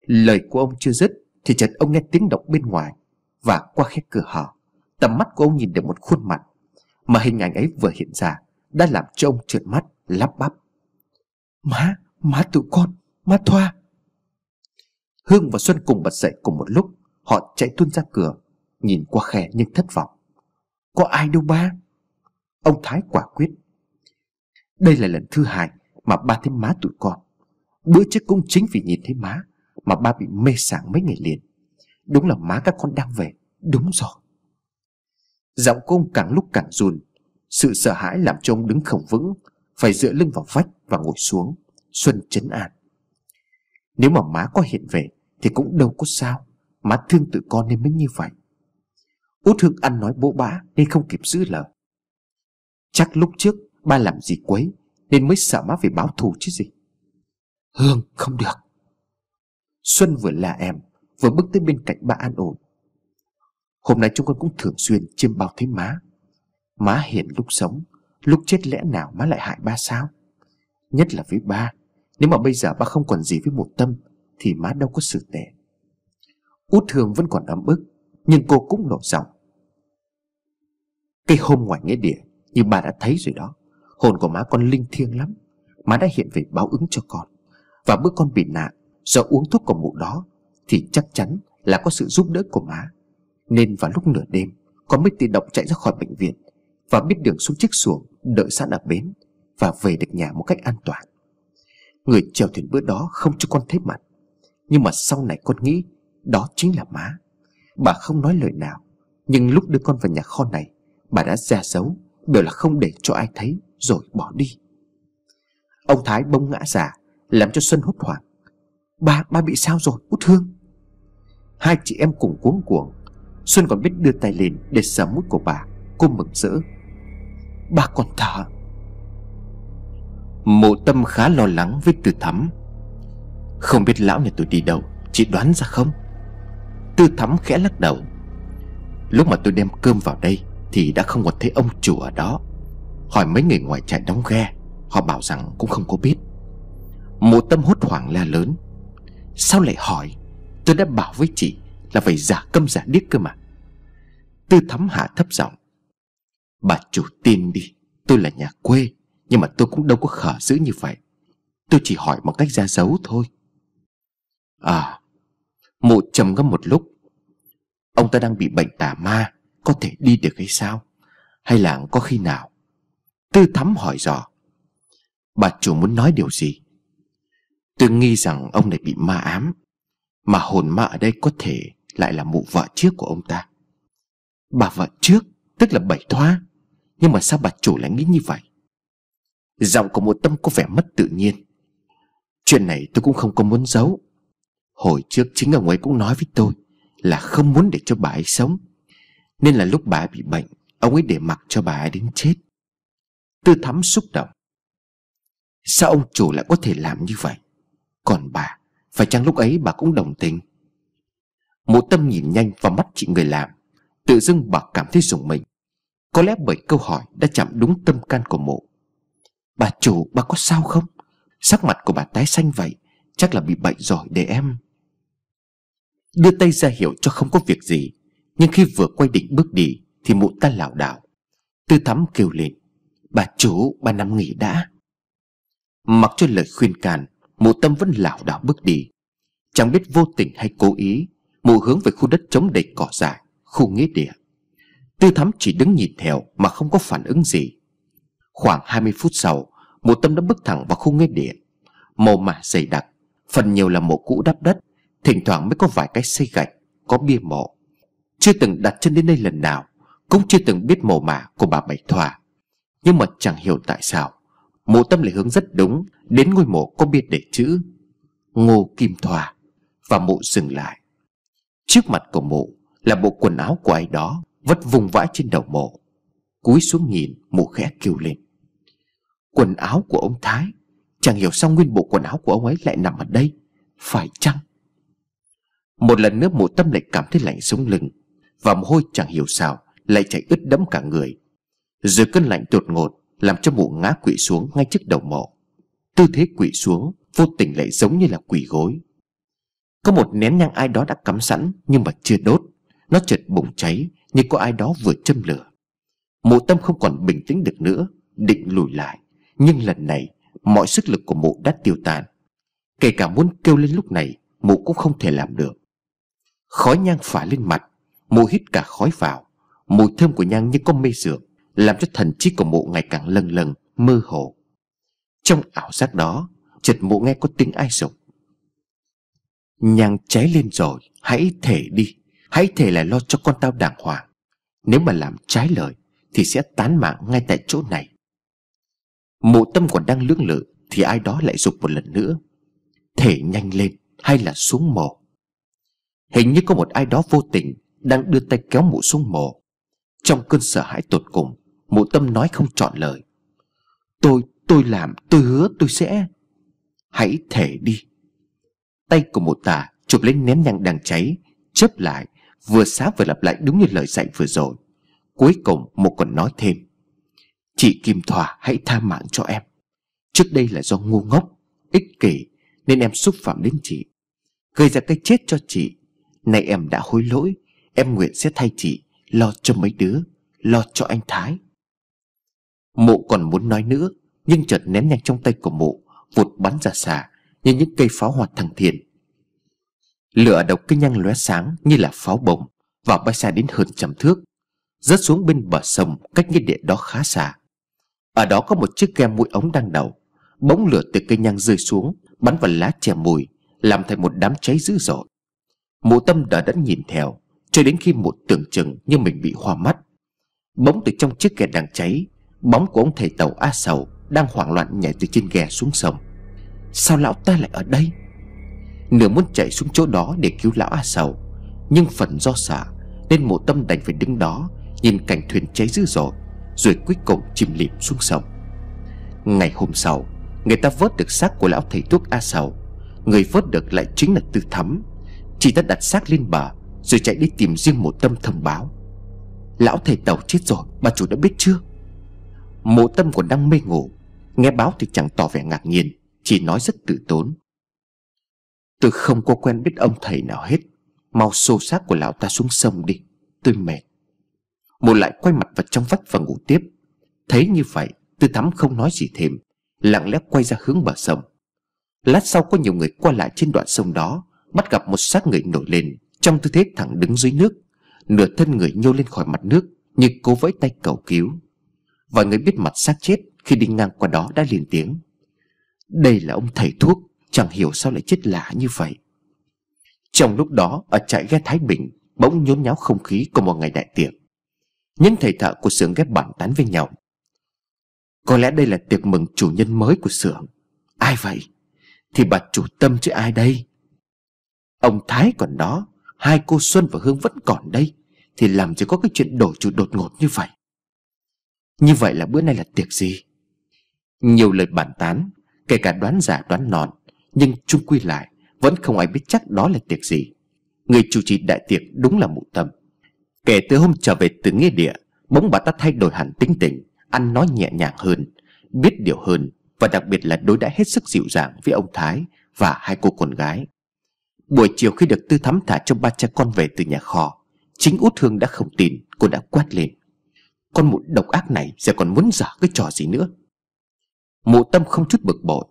S1: Lời của ông chưa dứt Thì chợt ông nghe tiếng động bên ngoài Và qua khe cửa hở Tầm mắt của ông nhìn được một khuôn mặt Mà hình ảnh ấy vừa hiện ra Đã làm cho ông trượt mắt lắp bắp Má, má tụi con, má Thoa Hương và Xuân cùng bật dậy cùng một lúc Họ chạy tuôn ra cửa Nhìn qua khe nhưng thất vọng Có ai đâu ba Ông Thái quả quyết Đây là lần thứ hai mà ba thấy má tụi con Bữa trước cũng chính vì nhìn thấy má Mà ba bị mê sảng mấy ngày liền Đúng là má các con đang về Đúng rồi Giọng của ông càng lúc càng run Sự sợ hãi làm cho ông đứng không vững Phải dựa lưng vào vách và ngồi xuống Xuân chấn an Nếu mà má có hiện về Thì cũng đâu có sao Má thương tụi con nên mới như vậy Út Hương ăn nói bố bá Nên không kịp giữ lời Chắc lúc trước ba làm gì quấy Nên mới sợ má phải báo thù chứ gì Hương không được Xuân vừa là em Vừa bước tới bên cạnh ba an ổn Hôm nay chúng con cũng thường xuyên chiêm bao thấy má Má hiền lúc sống Lúc chết lẽ nào má lại hại ba sao Nhất là với ba Nếu mà bây giờ ba không còn gì với một tâm Thì má đâu có sự tệ Út Hương vẫn còn ấm ức Nhưng cô cũng nổi giọng cái hôm ngoài nghĩa địa như bà đã thấy rồi đó Hồn của má con linh thiêng lắm Má đã hiện về báo ứng cho con Và bữa con bị nạn do uống thuốc của mụ đó Thì chắc chắn là có sự giúp đỡ của má Nên vào lúc nửa đêm Con mới tự động chạy ra khỏi bệnh viện Và biết đường xuống chiếc xuồng Đợi sẵn ở bến Và về được nhà một cách an toàn Người chèo thuyền bữa đó không cho con thấy mặt Nhưng mà sau này con nghĩ Đó chính là má Bà không nói lời nào Nhưng lúc đưa con vào nhà kho này Bà đã ra dấu Đều là không để cho ai thấy Rồi bỏ đi Ông Thái bông ngã giả Làm cho Xuân hốt hoảng Ba, ba bị sao rồi út thương Hai chị em cùng cuống cuồng Xuân còn biết đưa tay lên để sờ mũi của bà Cô mừng rỡ Bà còn thở Mộ tâm khá lo lắng với tư thắm Không biết lão nhà tôi đi đâu Chị đoán ra không Tư thắm khẽ lắc đầu Lúc mà tôi đem cơm vào đây thì đã không còn thấy ông chủ ở đó Hỏi mấy người ngoài trại đóng ghe Họ bảo rằng cũng không có biết Mộ tâm hốt hoảng la lớn Sao lại hỏi Tôi đã bảo với chị là phải giả câm giả điếc cơ mà Tư thắm hạ thấp giọng Bà chủ tin đi Tôi là nhà quê Nhưng mà tôi cũng đâu có khở dữ như vậy Tôi chỉ hỏi một cách ra dấu thôi À Mụ trầm ngâm một lúc Ông ta đang bị bệnh tà ma có thể đi được hay sao Hay là có khi nào Tư thắm hỏi dò Bà chủ muốn nói điều gì Tôi nghi rằng ông này bị ma ám Mà hồn ma ở đây có thể Lại là mụ vợ trước của ông ta Bà vợ trước Tức là bảy thoa Nhưng mà sao bà chủ lại nghĩ như vậy Giọng của một tâm có vẻ mất tự nhiên Chuyện này tôi cũng không có muốn giấu Hồi trước chính ông ấy cũng nói với tôi Là không muốn để cho bà ấy sống nên là lúc bà bị bệnh Ông ấy để mặc cho bà ấy đến chết Tư thắm xúc động Sao ông chủ lại có thể làm như vậy Còn bà Phải chăng lúc ấy bà cũng đồng tình Mộ tâm nhìn nhanh vào mắt chị người làm Tự dưng bà cảm thấy rùng mình Có lẽ bởi câu hỏi đã chạm đúng tâm can của mộ Bà chủ bà có sao không Sắc mặt của bà tái xanh vậy Chắc là bị bệnh rồi để em Đưa tay ra hiểu cho không có việc gì nhưng khi vừa quay định bước đi Thì mụ ta lảo đảo Tư thắm kêu lên Bà chủ bà nằm nghỉ đã Mặc cho lời khuyên can Mụ tâm vẫn lảo đảo bước đi Chẳng biết vô tình hay cố ý Mụ hướng về khu đất chống đầy cỏ dại Khu nghĩa địa Tư thắm chỉ đứng nhìn theo mà không có phản ứng gì Khoảng 20 phút sau mụ tâm đã bước thẳng vào khu nghĩa địa Mồ mả dày đặc Phần nhiều là mộ cũ đắp đất Thỉnh thoảng mới có vài cái xây gạch Có bia mộ chưa từng đặt chân đến đây lần nào Cũng chưa từng biết mồ mả của bà Bạch Thỏa Nhưng mà chẳng hiểu tại sao Mộ tâm lại hướng rất đúng Đến ngôi mộ có biệt để chữ Ngô Kim Thỏa Và mộ dừng lại Trước mặt của mộ là bộ quần áo của ai đó Vất vùng vãi trên đầu mộ Cúi xuống nhìn mộ khẽ kêu lên Quần áo của ông Thái Chẳng hiểu sao nguyên bộ quần áo của ông ấy lại nằm ở đây Phải chăng Một lần nữa mộ tâm lại cảm thấy lạnh sống lưng và mồ hôi chẳng hiểu sao Lại chảy ướt đẫm cả người Rồi cơn lạnh đột ngột Làm cho mụ ngã quỵ xuống ngay trước đầu mộ Tư thế quỵ xuống Vô tình lại giống như là quỳ gối Có một nén nhang ai đó đã cắm sẵn Nhưng mà chưa đốt Nó chợt bùng cháy Như có ai đó vừa châm lửa mụ tâm không còn bình tĩnh được nữa Định lùi lại Nhưng lần này mọi sức lực của mụ đã tiêu tan Kể cả muốn kêu lên lúc này Mụ cũng không thể làm được Khói nhang phả lên mặt Mụ hít cả khói vào Mùi thơm của nhang như có mê dược Làm cho thần trí của mụ ngày càng lâng lâng Mơ hồ Trong ảo giác đó Chợt mụ nghe có tiếng ai sục. Nhang cháy lên rồi Hãy thể đi Hãy thể lại lo cho con tao đàng hoàng Nếu mà làm trái lời Thì sẽ tán mạng ngay tại chỗ này Mụ tâm còn đang lưỡng lự Thì ai đó lại dục một lần nữa Thể nhanh lên hay là xuống mồ Hình như có một ai đó vô tình đang đưa tay kéo mụ xuống mồ trong cơn sợ hãi tột cùng mụ tâm nói không chọn lời tôi tôi làm tôi hứa tôi sẽ hãy thể đi tay của mụ tả chụp lấy nén nhang đang cháy chớp lại vừa xá vừa lặp lại đúng như lời dạy vừa rồi cuối cùng mụ còn nói thêm chị kim thỏa hãy tha mạng cho em trước đây là do ngu ngốc ích kỷ nên em xúc phạm đến chị gây ra cái chết cho chị nay em đã hối lỗi Em nguyện sẽ thay chị Lo cho mấy đứa Lo cho anh Thái Mụ còn muốn nói nữa Nhưng chợt ném nhanh trong tay của mụ Vụt bắn ra xả Như những cây pháo hoa thẳng thiền Lửa độc cái nhang lóe sáng Như là pháo bổng Và bay xa đến hơn trăm thước Rớt xuống bên bờ sông Cách nghĩa địa đó khá xa Ở đó có một chiếc ghe mũi ống đang đậu Bóng lửa từ cây nhang rơi xuống Bắn vào lá chè mùi Làm thành một đám cháy dữ dội Mụ tâm đã đẫn nhìn theo cho đến khi một tưởng chừng như mình bị hoa mắt bóng từ trong chiếc ghe đang cháy bóng của ông thầy tàu a sầu đang hoảng loạn nhảy từ trên ghe xuống sông sao lão ta lại ở đây nửa muốn chạy xuống chỗ đó để cứu lão a sầu nhưng phần do sợ nên mộ tâm đành phải đứng đó nhìn cảnh thuyền cháy dữ dội rồi cuối cùng chìm lịm xuống sông ngày hôm sau người ta vớt được xác của lão thầy thuốc a sầu người vớt được lại chính là tư thắm chỉ ta đặt xác lên bờ rồi chạy đi tìm riêng mộ tâm thông báo Lão thầy tàu chết rồi Bà chủ đã biết chưa Mộ tâm còn đang mê ngủ Nghe báo thì chẳng tỏ vẻ ngạc nhiên Chỉ nói rất tự tốn Tôi không có quen biết ông thầy nào hết Mau xô xác của lão ta xuống sông đi Tôi mệt Mộ lại quay mặt vào trong vách và ngủ tiếp Thấy như vậy Tư thắm không nói gì thêm Lặng lẽ quay ra hướng bờ sông Lát sau có nhiều người qua lại trên đoạn sông đó Bắt gặp một xác người nổi lên trong tư thế thẳng đứng dưới nước Nửa thân người nhô lên khỏi mặt nước Như cố vẫy tay cầu cứu Và người biết mặt xác chết Khi đi ngang qua đó đã liền tiếng Đây là ông thầy thuốc Chẳng hiểu sao lại chết lạ như vậy Trong lúc đó ở trại ghe Thái Bình Bỗng nhốn nháo không khí của một ngày đại tiệc Những thầy thợ của xưởng ghép bản tán với nhau Có lẽ đây là tiệc mừng chủ nhân mới của xưởng Ai vậy? Thì bà chủ tâm chứ ai đây? Ông Thái còn đó Hai cô Xuân và Hương vẫn còn đây Thì làm gì có cái chuyện đổi chủ đột ngột như vậy Như vậy là bữa nay là tiệc gì Nhiều lời bàn tán Kể cả đoán giả đoán nọn Nhưng chung quy lại Vẫn không ai biết chắc đó là tiệc gì Người chủ trì đại tiệc đúng là mụ tâm Kể từ hôm trở về từ nghĩa địa Bỗng bà ta thay đổi hẳn tính tình Ăn nói nhẹ nhàng hơn Biết điều hơn Và đặc biệt là đối đãi hết sức dịu dàng với ông Thái Và hai cô con gái Buổi chiều khi được tư thắm thả cho ba cha con về từ nhà kho Chính út hương đã không tin Cô đã quát lên Con mụ độc ác này sẽ còn muốn giả cái trò gì nữa Mụ tâm không chút bực bội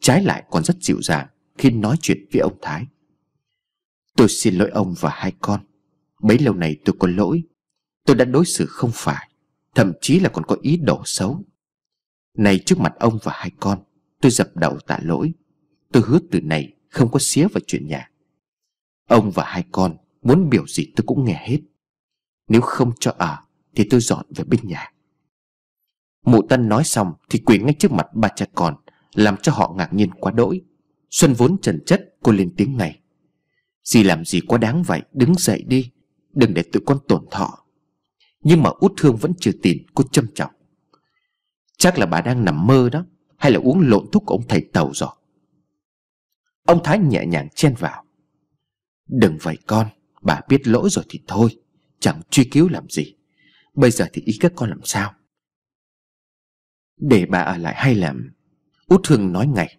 S1: Trái lại còn rất dịu dàng Khi nói chuyện với ông Thái Tôi xin lỗi ông và hai con Bấy lâu này tôi có lỗi Tôi đã đối xử không phải Thậm chí là còn có ý đồ xấu Này trước mặt ông và hai con Tôi dập đầu tạ lỗi Tôi hứa từ này không có xía vào chuyện nhà Ông và hai con Muốn biểu gì tôi cũng nghe hết Nếu không cho ở à, Thì tôi dọn về bên nhà Mụ Tân nói xong Thì quỳ ngay trước mặt ba cha con Làm cho họ ngạc nhiên quá đỗi Xuân vốn trần chất cô lên tiếng này Dì làm gì quá đáng vậy Đứng dậy đi Đừng để tụi con tổn thọ Nhưng mà út thương vẫn chưa tin cô châm trọng Chắc là bà đang nằm mơ đó Hay là uống lộn thuốc của ông thầy tàu rồi Ông Thái nhẹ nhàng chen vào Đừng vậy con Bà biết lỗi rồi thì thôi Chẳng truy cứu làm gì Bây giờ thì ý các con làm sao Để bà ở lại hay làm Út Hương nói ngay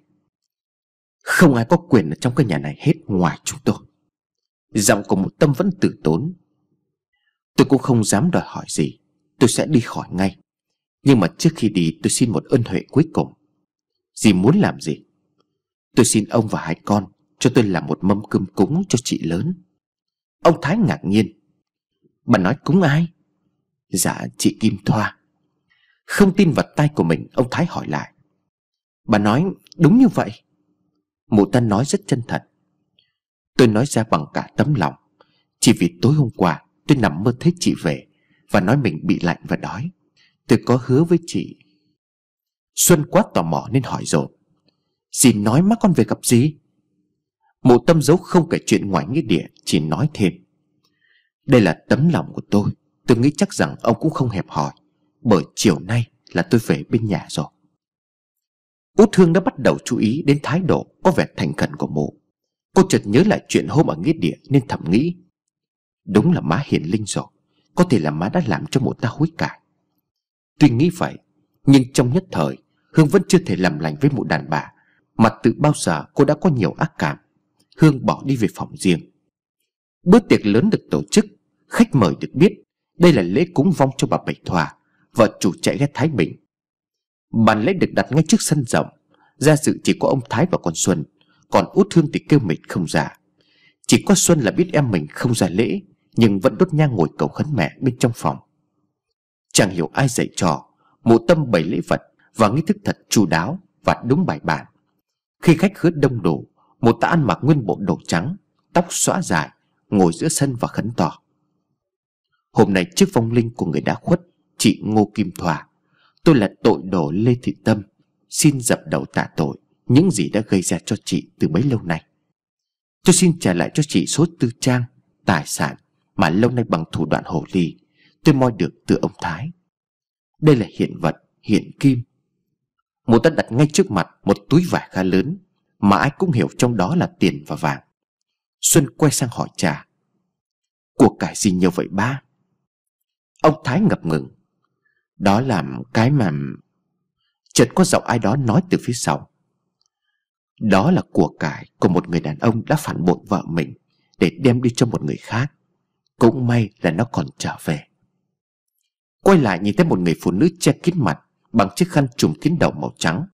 S1: Không ai có quyền ở trong cái nhà này hết ngoài chúng tôi Giọng của một tâm vẫn tử tốn Tôi cũng không dám đòi hỏi gì Tôi sẽ đi khỏi ngay Nhưng mà trước khi đi tôi xin một ơn huệ cuối cùng Dì muốn làm gì Tôi xin ông và hai con cho tôi làm một mâm cơm cúng cho chị lớn Ông Thái ngạc nhiên Bà nói cúng ai? Dạ chị Kim Thoa Không tin vật tay của mình Ông Thái hỏi lại Bà nói đúng như vậy Mụ ta nói rất chân thật Tôi nói ra bằng cả tấm lòng Chỉ vì tối hôm qua tôi nằm mơ thấy chị về Và nói mình bị lạnh và đói Tôi có hứa với chị Xuân quá tò mò nên hỏi rồi Xin nói má con về gặp gì Mộ tâm dấu không kể chuyện ngoài nghĩa địa Chỉ nói thêm Đây là tấm lòng của tôi Tôi nghĩ chắc rằng ông cũng không hẹp hòi Bởi chiều nay là tôi về bên nhà rồi Út Hương đã bắt đầu chú ý đến thái độ Có vẻ thành khẩn của mộ Cô chợt nhớ lại chuyện hôm ở nghĩa địa Nên thầm nghĩ Đúng là má hiền linh rồi Có thể là má đã làm cho mộ ta hối cải Tuy nghĩ vậy Nhưng trong nhất thời Hương vẫn chưa thể làm lành với mụ đàn bà Mà từ bao giờ cô đã có nhiều ác cảm Hương bỏ đi về phòng riêng Bữa tiệc lớn được tổ chức Khách mời được biết Đây là lễ cúng vong cho bà Bảy Thòa Vợ chủ chạy ghét Thái Bình Bàn lễ được đặt ngay trước sân rộng Ra sự chỉ có ông Thái và con Xuân Còn út Hương thì kêu mệt không ra Chỉ có Xuân là biết em mình không ra lễ Nhưng vẫn đốt nhang ngồi cầu khấn mẹ bên trong phòng Chẳng hiểu ai dạy trò Mộ tâm bày lễ vật Và nghi thức thật chu đáo Và đúng bài bản Khi khách khứa đông đủ một ta ăn mặc nguyên bộ đồ trắng Tóc xõa dài Ngồi giữa sân và khấn tỏ Hôm nay trước vong linh của người đã khuất Chị Ngô Kim Thòa Tôi là tội đồ Lê Thị Tâm Xin dập đầu tạ tội Những gì đã gây ra cho chị từ mấy lâu nay Tôi xin trả lại cho chị số tư trang Tài sản Mà lâu nay bằng thủ đoạn hồ ly Tôi moi được từ ông Thái Đây là hiện vật, hiện kim Một ta đặt ngay trước mặt Một túi vải khá lớn mà ai cũng hiểu trong đó là tiền và vàng Xuân quay sang hỏi cha Của cải gì nhiều vậy ba Ông Thái ngập ngừng Đó là cái mà Chợt có giọng ai đó nói từ phía sau Đó là của cải của một người đàn ông đã phản bội vợ mình Để đem đi cho một người khác Cũng may là nó còn trở về Quay lại nhìn thấy một người phụ nữ che kín mặt Bằng chiếc khăn trùm kín đầu màu trắng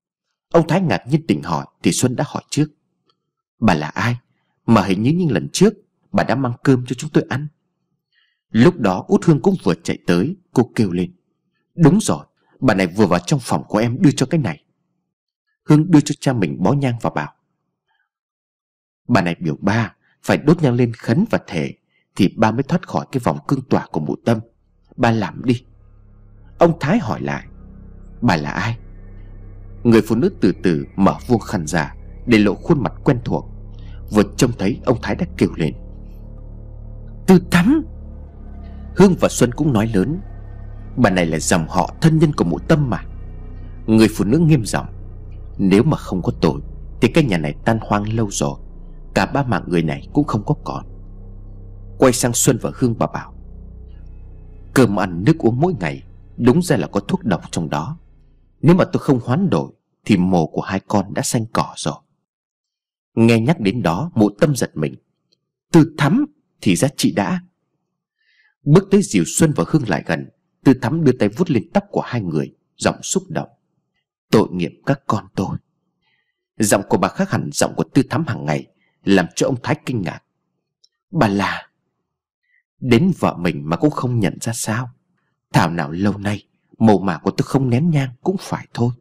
S1: Ông Thái ngạc nhiên tỉnh hỏi Thì Xuân đã hỏi trước Bà là ai Mà hình như những lần trước Bà đã mang cơm cho chúng tôi ăn Lúc đó út hương cũng vừa chạy tới Cô kêu lên Đúng rồi Bà này vừa vào trong phòng của em đưa cho cái này Hương đưa cho cha mình bó nhang và bảo Bà này biểu ba Phải đốt nhang lên khấn và thể Thì ba mới thoát khỏi cái vòng cương tỏa của mụ tâm Ba làm đi Ông Thái hỏi lại Bà là ai Người phụ nữ từ từ mở vuông khăn ra Để lộ khuôn mặt quen thuộc Vừa trông thấy ông Thái đã kêu lên Tư Thắm Hương và Xuân cũng nói lớn Bà này là dòng họ thân nhân của mụ tâm mà Người phụ nữ nghiêm giọng Nếu mà không có tôi Thì cái nhà này tan hoang lâu rồi Cả ba mạng người này cũng không có còn Quay sang Xuân và Hương bà bảo Cơm ăn nước uống mỗi ngày Đúng ra là có thuốc độc trong đó nếu mà tôi không hoán đổi Thì mồ của hai con đã xanh cỏ rồi Nghe nhắc đến đó mụ tâm giật mình Tư thắm thì ra chị đã Bước tới Diều Xuân và Hương lại gần Tư Thắm đưa tay vuốt lên tóc của hai người Giọng xúc động Tội nghiệp các con tôi Giọng của bà khác hẳn giọng của Tư Thắm hàng ngày Làm cho ông Thái kinh ngạc Bà là Đến vợ mình mà cũng không nhận ra sao Thảo nào lâu nay Màu mả của tôi không nén nhang cũng phải thôi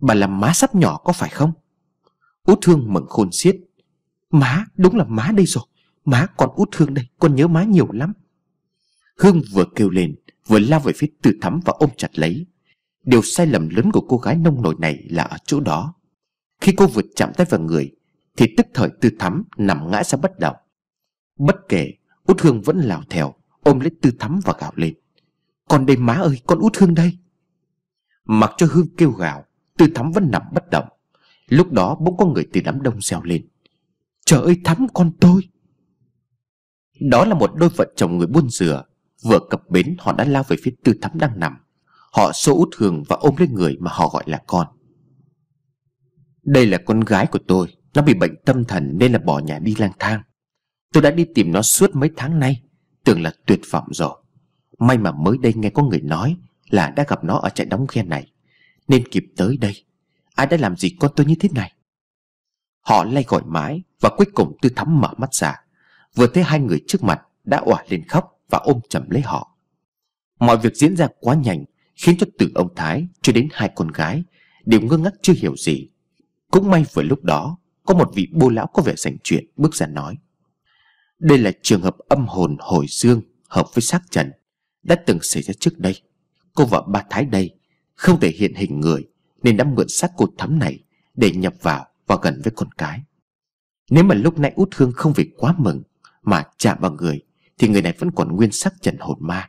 S1: Bà làm má sắp nhỏ có phải không Út thương mừng khôn xiết Má đúng là má đây rồi Má con út thương đây Con nhớ má nhiều lắm Hương vừa kêu lên Vừa lao về phía Tư thắm và ôm chặt lấy Điều sai lầm lớn của cô gái nông nổi này là ở chỗ đó Khi cô vượt chạm tay vào người Thì tức thời tư thắm nằm ngã ra bất động Bất kể Út Hương vẫn lao theo Ôm lấy tư thắm và gào lên con đây má ơi con út Hương đây Mặc cho Hương kêu gào Tư Thắm vẫn nằm bất động Lúc đó bỗng có người từ đám đông reo lên Trời ơi Thắm con tôi Đó là một đôi vợ chồng người buôn dừa Vừa cập bến họ đã lao về phía Tư Thắm đang nằm Họ xô út Hương và ôm lấy người mà họ gọi là con Đây là con gái của tôi Nó bị bệnh tâm thần nên là bỏ nhà đi lang thang Tôi đã đi tìm nó suốt mấy tháng nay Tưởng là tuyệt vọng rồi May mà mới đây nghe có người nói Là đã gặp nó ở trại đóng ghe này Nên kịp tới đây Ai đã làm gì con tôi như thế này Họ lay gọi mãi Và cuối cùng tư thắm mở mắt ra Vừa thấy hai người trước mặt đã òa lên khóc Và ôm chầm lấy họ Mọi việc diễn ra quá nhanh Khiến cho từ ông Thái cho đến hai con gái Đều ngơ ngác chưa hiểu gì Cũng may vừa lúc đó Có một vị bô lão có vẻ sành chuyện bước ra nói Đây là trường hợp âm hồn hồi dương Hợp với xác trần đã từng xảy ra trước đây Cô vợ ba Thái đây Không thể hiện hình người Nên đã mượn xác cô thắm này Để nhập vào và gần với con cái Nếu mà lúc nãy út hương không vì quá mừng Mà chạm vào người Thì người này vẫn còn nguyên sắc trần hồn ma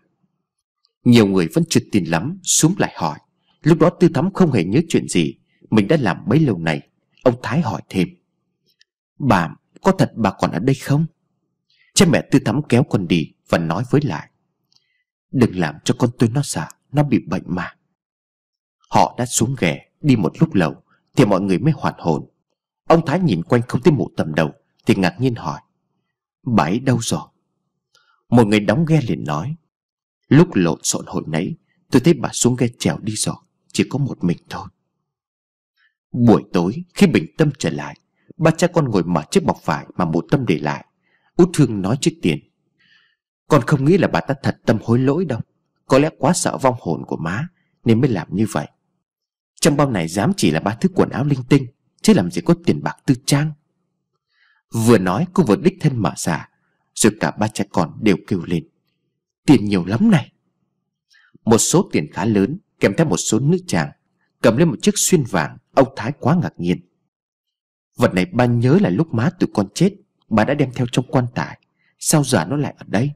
S1: Nhiều người vẫn chưa tin lắm Xuống lại hỏi Lúc đó tư thắm không hề nhớ chuyện gì Mình đã làm bấy lâu này Ông Thái hỏi thêm Bà có thật bà còn ở đây không Cha mẹ tư thắm kéo con đi Và nói với lại Đừng làm cho con tôi nó sợ Nó bị bệnh mà Họ đã xuống ghè đi một lúc lâu Thì mọi người mới hoàn hồn Ông Thái nhìn quanh không thấy mụ tầm đầu Thì ngạc nhiên hỏi Bà ấy đâu rồi Một người đóng ghe liền nói Lúc lộn xộn hồi nãy Tôi thấy bà xuống ghe trèo đi rồi Chỉ có một mình thôi Buổi tối khi bình tâm trở lại Ba cha con ngồi mở chiếc bọc vải Mà mụ tâm để lại Út thương nói trước tiền con không nghĩ là bà ta thật tâm hối lỗi đâu Có lẽ quá sợ vong hồn của má Nên mới làm như vậy Trong bao này dám chỉ là ba thứ quần áo linh tinh Chứ làm gì có tiền bạc tư trang Vừa nói cô vừa đích thân mở xả Rồi cả ba trẻ con đều kêu lên Tiền nhiều lắm này Một số tiền khá lớn Kèm theo một số nữ chàng Cầm lên một chiếc xuyên vàng Ông Thái quá ngạc nhiên Vật này ba nhớ là lúc má tụi con chết Bà đã đem theo trong quan tài Sao giả nó lại ở đây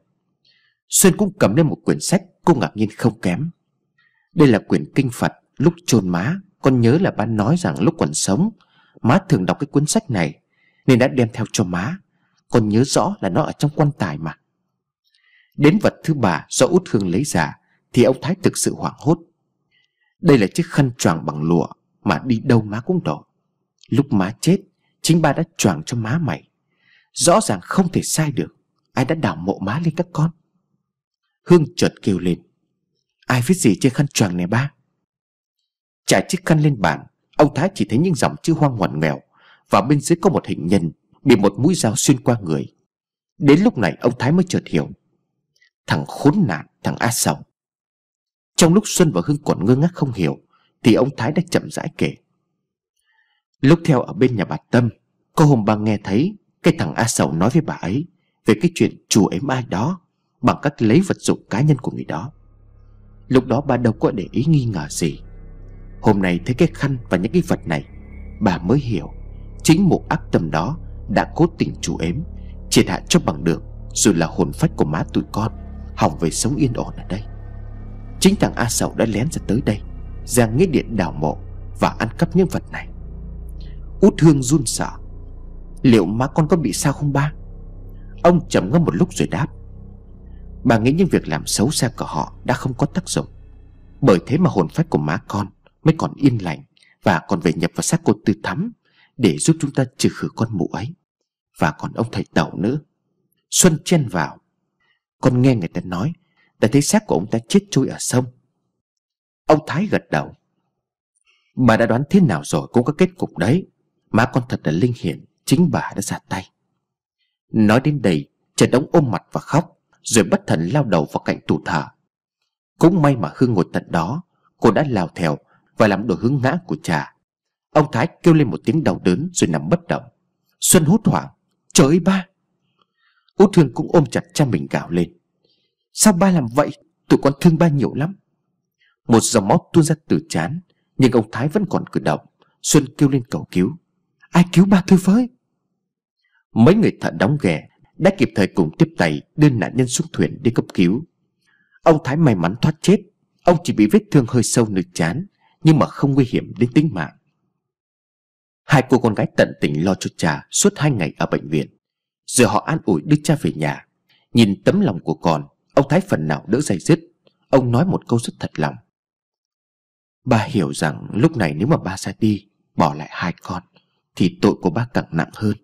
S1: Xuyên cũng cầm lên một quyển sách Cô ngạc nhiên không kém Đây là quyển kinh Phật Lúc chôn má Con nhớ là ba nói rằng lúc còn sống Má thường đọc cái cuốn sách này Nên đã đem theo cho má Con nhớ rõ là nó ở trong quan tài mà Đến vật thứ ba do út hương lấy ra Thì ông Thái thực sự hoảng hốt Đây là chiếc khăn choàng bằng lụa Mà đi đâu má cũng đổ Lúc má chết Chính ba đã choàng cho má mày Rõ ràng không thể sai được Ai đã đảo mộ má lên các con Hương chợt kêu lên Ai viết gì trên khăn choàng này ba Trải chiếc khăn lên bàn Ông Thái chỉ thấy những dòng chữ hoang ngoằn nghèo Và bên dưới có một hình nhân Bị một mũi dao xuyên qua người Đến lúc này ông Thái mới chợt hiểu Thằng khốn nạn, thằng A Sầu Trong lúc Xuân và Hương còn ngơ ngác không hiểu Thì ông Thái đã chậm rãi kể Lúc theo ở bên nhà bà Tâm Có hôm bà nghe thấy Cái thằng A Sầu nói với bà ấy Về cái chuyện chùa ếm ai đó bằng cách lấy vật dụng cá nhân của người đó Lúc đó bà đâu có để ý nghi ngờ gì Hôm nay thấy cái khăn và những cái vật này Bà mới hiểu Chính một ác tâm đó đã cố tình chủ ếm Triệt hạ cho bằng được Dù là hồn phách của má tụi con Hỏng về sống yên ổn ở đây Chính thằng A Sầu đã lén ra tới đây Ra nghĩa điện đào mộ Và ăn cắp những vật này Út thương run sợ Liệu má con có bị sao không ba Ông trầm ngâm một lúc rồi đáp Bà nghĩ những việc làm xấu xa của họ đã không có tác dụng Bởi thế mà hồn phách của má con Mới còn yên lành Và còn về nhập vào xác cô tư thắm Để giúp chúng ta trừ khử con mụ ấy Và còn ông thầy tẩu nữa Xuân chen vào Con nghe người ta nói đã thấy xác của ông ta chết trôi ở sông Ông Thái gật đầu Bà đã đoán thế nào rồi cũng có kết cục đấy Má con thật là linh hiển Chính bà đã ra tay Nói đến đây Trần Đống ôm mặt và khóc rồi bất thần lao đầu vào cạnh tủ thờ Cũng may mà Hương ngồi tận đó Cô đã lao theo Và làm đổi hướng ngã của trà Ông Thái kêu lên một tiếng đau đớn rồi nằm bất động Xuân hốt hoảng Trời ơi ba Út Thương cũng ôm chặt cha mình gào lên Sao ba làm vậy Tụi con thương ba nhiều lắm Một dòng máu tuôn ra từ chán Nhưng ông Thái vẫn còn cử động Xuân kêu lên cầu cứu Ai cứu ba thôi với Mấy người thợ đóng ghè đã kịp thời cùng tiếp tay đưa nạn nhân xuống thuyền đi cấp cứu ông thái may mắn thoát chết ông chỉ bị vết thương hơi sâu nơi chán nhưng mà không nguy hiểm đến tính mạng hai cô con gái tận tình lo cho cha suốt hai ngày ở bệnh viện rồi họ an ủi đưa cha về nhà nhìn tấm lòng của con ông thái phần nào đỡ dày dứt ông nói một câu rất thật lòng ba hiểu rằng lúc này nếu mà ba ra đi bỏ lại hai con thì tội của ba càng nặng hơn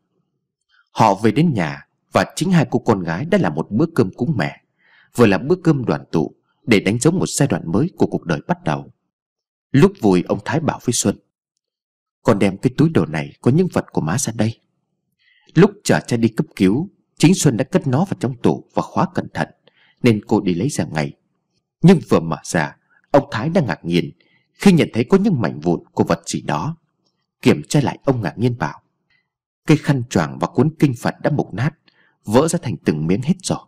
S1: họ về đến nhà và chính hai cô con gái đã là một bữa cơm cúng mẹ Vừa là bữa cơm đoàn tụ Để đánh dấu một giai đoạn mới của cuộc đời bắt đầu Lúc vui ông Thái bảo với Xuân Con đem cái túi đồ này có những vật của má ra đây Lúc chở cha đi cấp cứu Chính Xuân đã cất nó vào trong tủ và khóa cẩn thận Nên cô đi lấy ra ngay Nhưng vừa mở ra Ông Thái đang ngạc nhiên Khi nhận thấy có những mảnh vụn của vật gì đó Kiểm tra lại ông ngạc nhiên bảo Cây khăn choàng và cuốn kinh Phật đã mục nát vỡ ra thành từng miếng hết rồi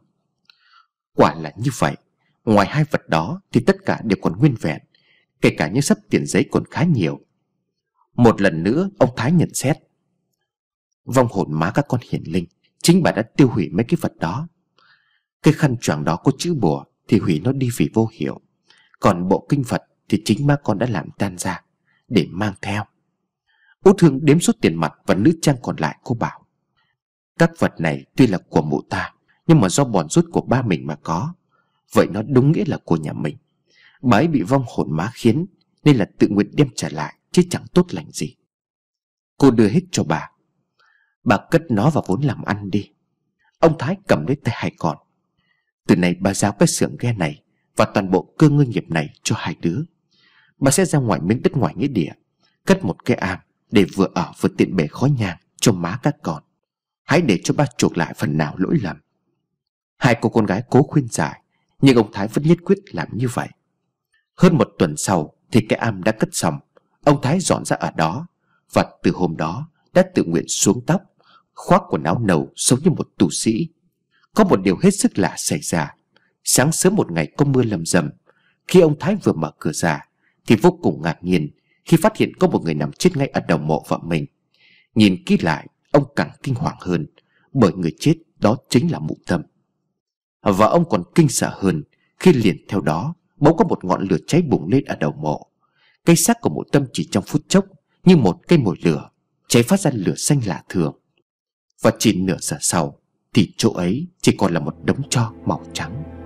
S1: Quả là như vậy Ngoài hai vật đó thì tất cả đều còn nguyên vẹn Kể cả những sấp tiền giấy còn khá nhiều Một lần nữa ông Thái nhận xét Vong hồn má các con hiển linh Chính bà đã tiêu hủy mấy cái vật đó Cái khăn choàng đó có chữ bùa Thì hủy nó đi vì vô hiệu, Còn bộ kinh Phật thì chính má con đã làm tan ra Để mang theo Út Hương đếm số tiền mặt và nữ trang còn lại cô bảo các vật này tuy là của mụ ta Nhưng mà do bòn rút của ba mình mà có Vậy nó đúng nghĩa là của nhà mình Bà ấy bị vong hồn má khiến Nên là tự nguyện đem trả lại Chứ chẳng tốt lành gì Cô đưa hết cho bà Bà cất nó vào vốn làm ăn đi Ông Thái cầm lấy tay hai con Từ nay bà giao cái xưởng ghe này Và toàn bộ cơ ngư nghiệp này cho hai đứa Bà sẽ ra ngoài miếng đất ngoài nghĩa địa Cất một cái am Để vừa ở vừa tiện bể khói nhang cho má các con Hãy để cho ba chuộc lại phần nào lỗi lầm Hai cô con gái cố khuyên giải Nhưng ông Thái vẫn nhất quyết làm như vậy Hơn một tuần sau Thì cái am đã cất xong Ông Thái dọn ra ở đó Và từ hôm đó đã tự nguyện xuống tóc Khoác quần áo nầu sống như một tù sĩ Có một điều hết sức lạ xảy ra Sáng sớm một ngày có mưa lầm rầm Khi ông Thái vừa mở cửa ra Thì vô cùng ngạc nhiên Khi phát hiện có một người nằm chết ngay ở đầu mộ vợ mình Nhìn kỹ lại Ông càng kinh hoàng hơn Bởi người chết đó chính là mụ tâm Và ông còn kinh sợ hơn Khi liền theo đó Bỗng có một ngọn lửa cháy bùng lên ở đầu mộ Cây xác của mụ tâm chỉ trong phút chốc Như một cây mồi lửa Cháy phát ra lửa xanh lạ thường Và chỉ nửa giờ sau Thì chỗ ấy chỉ còn là một đống cho màu trắng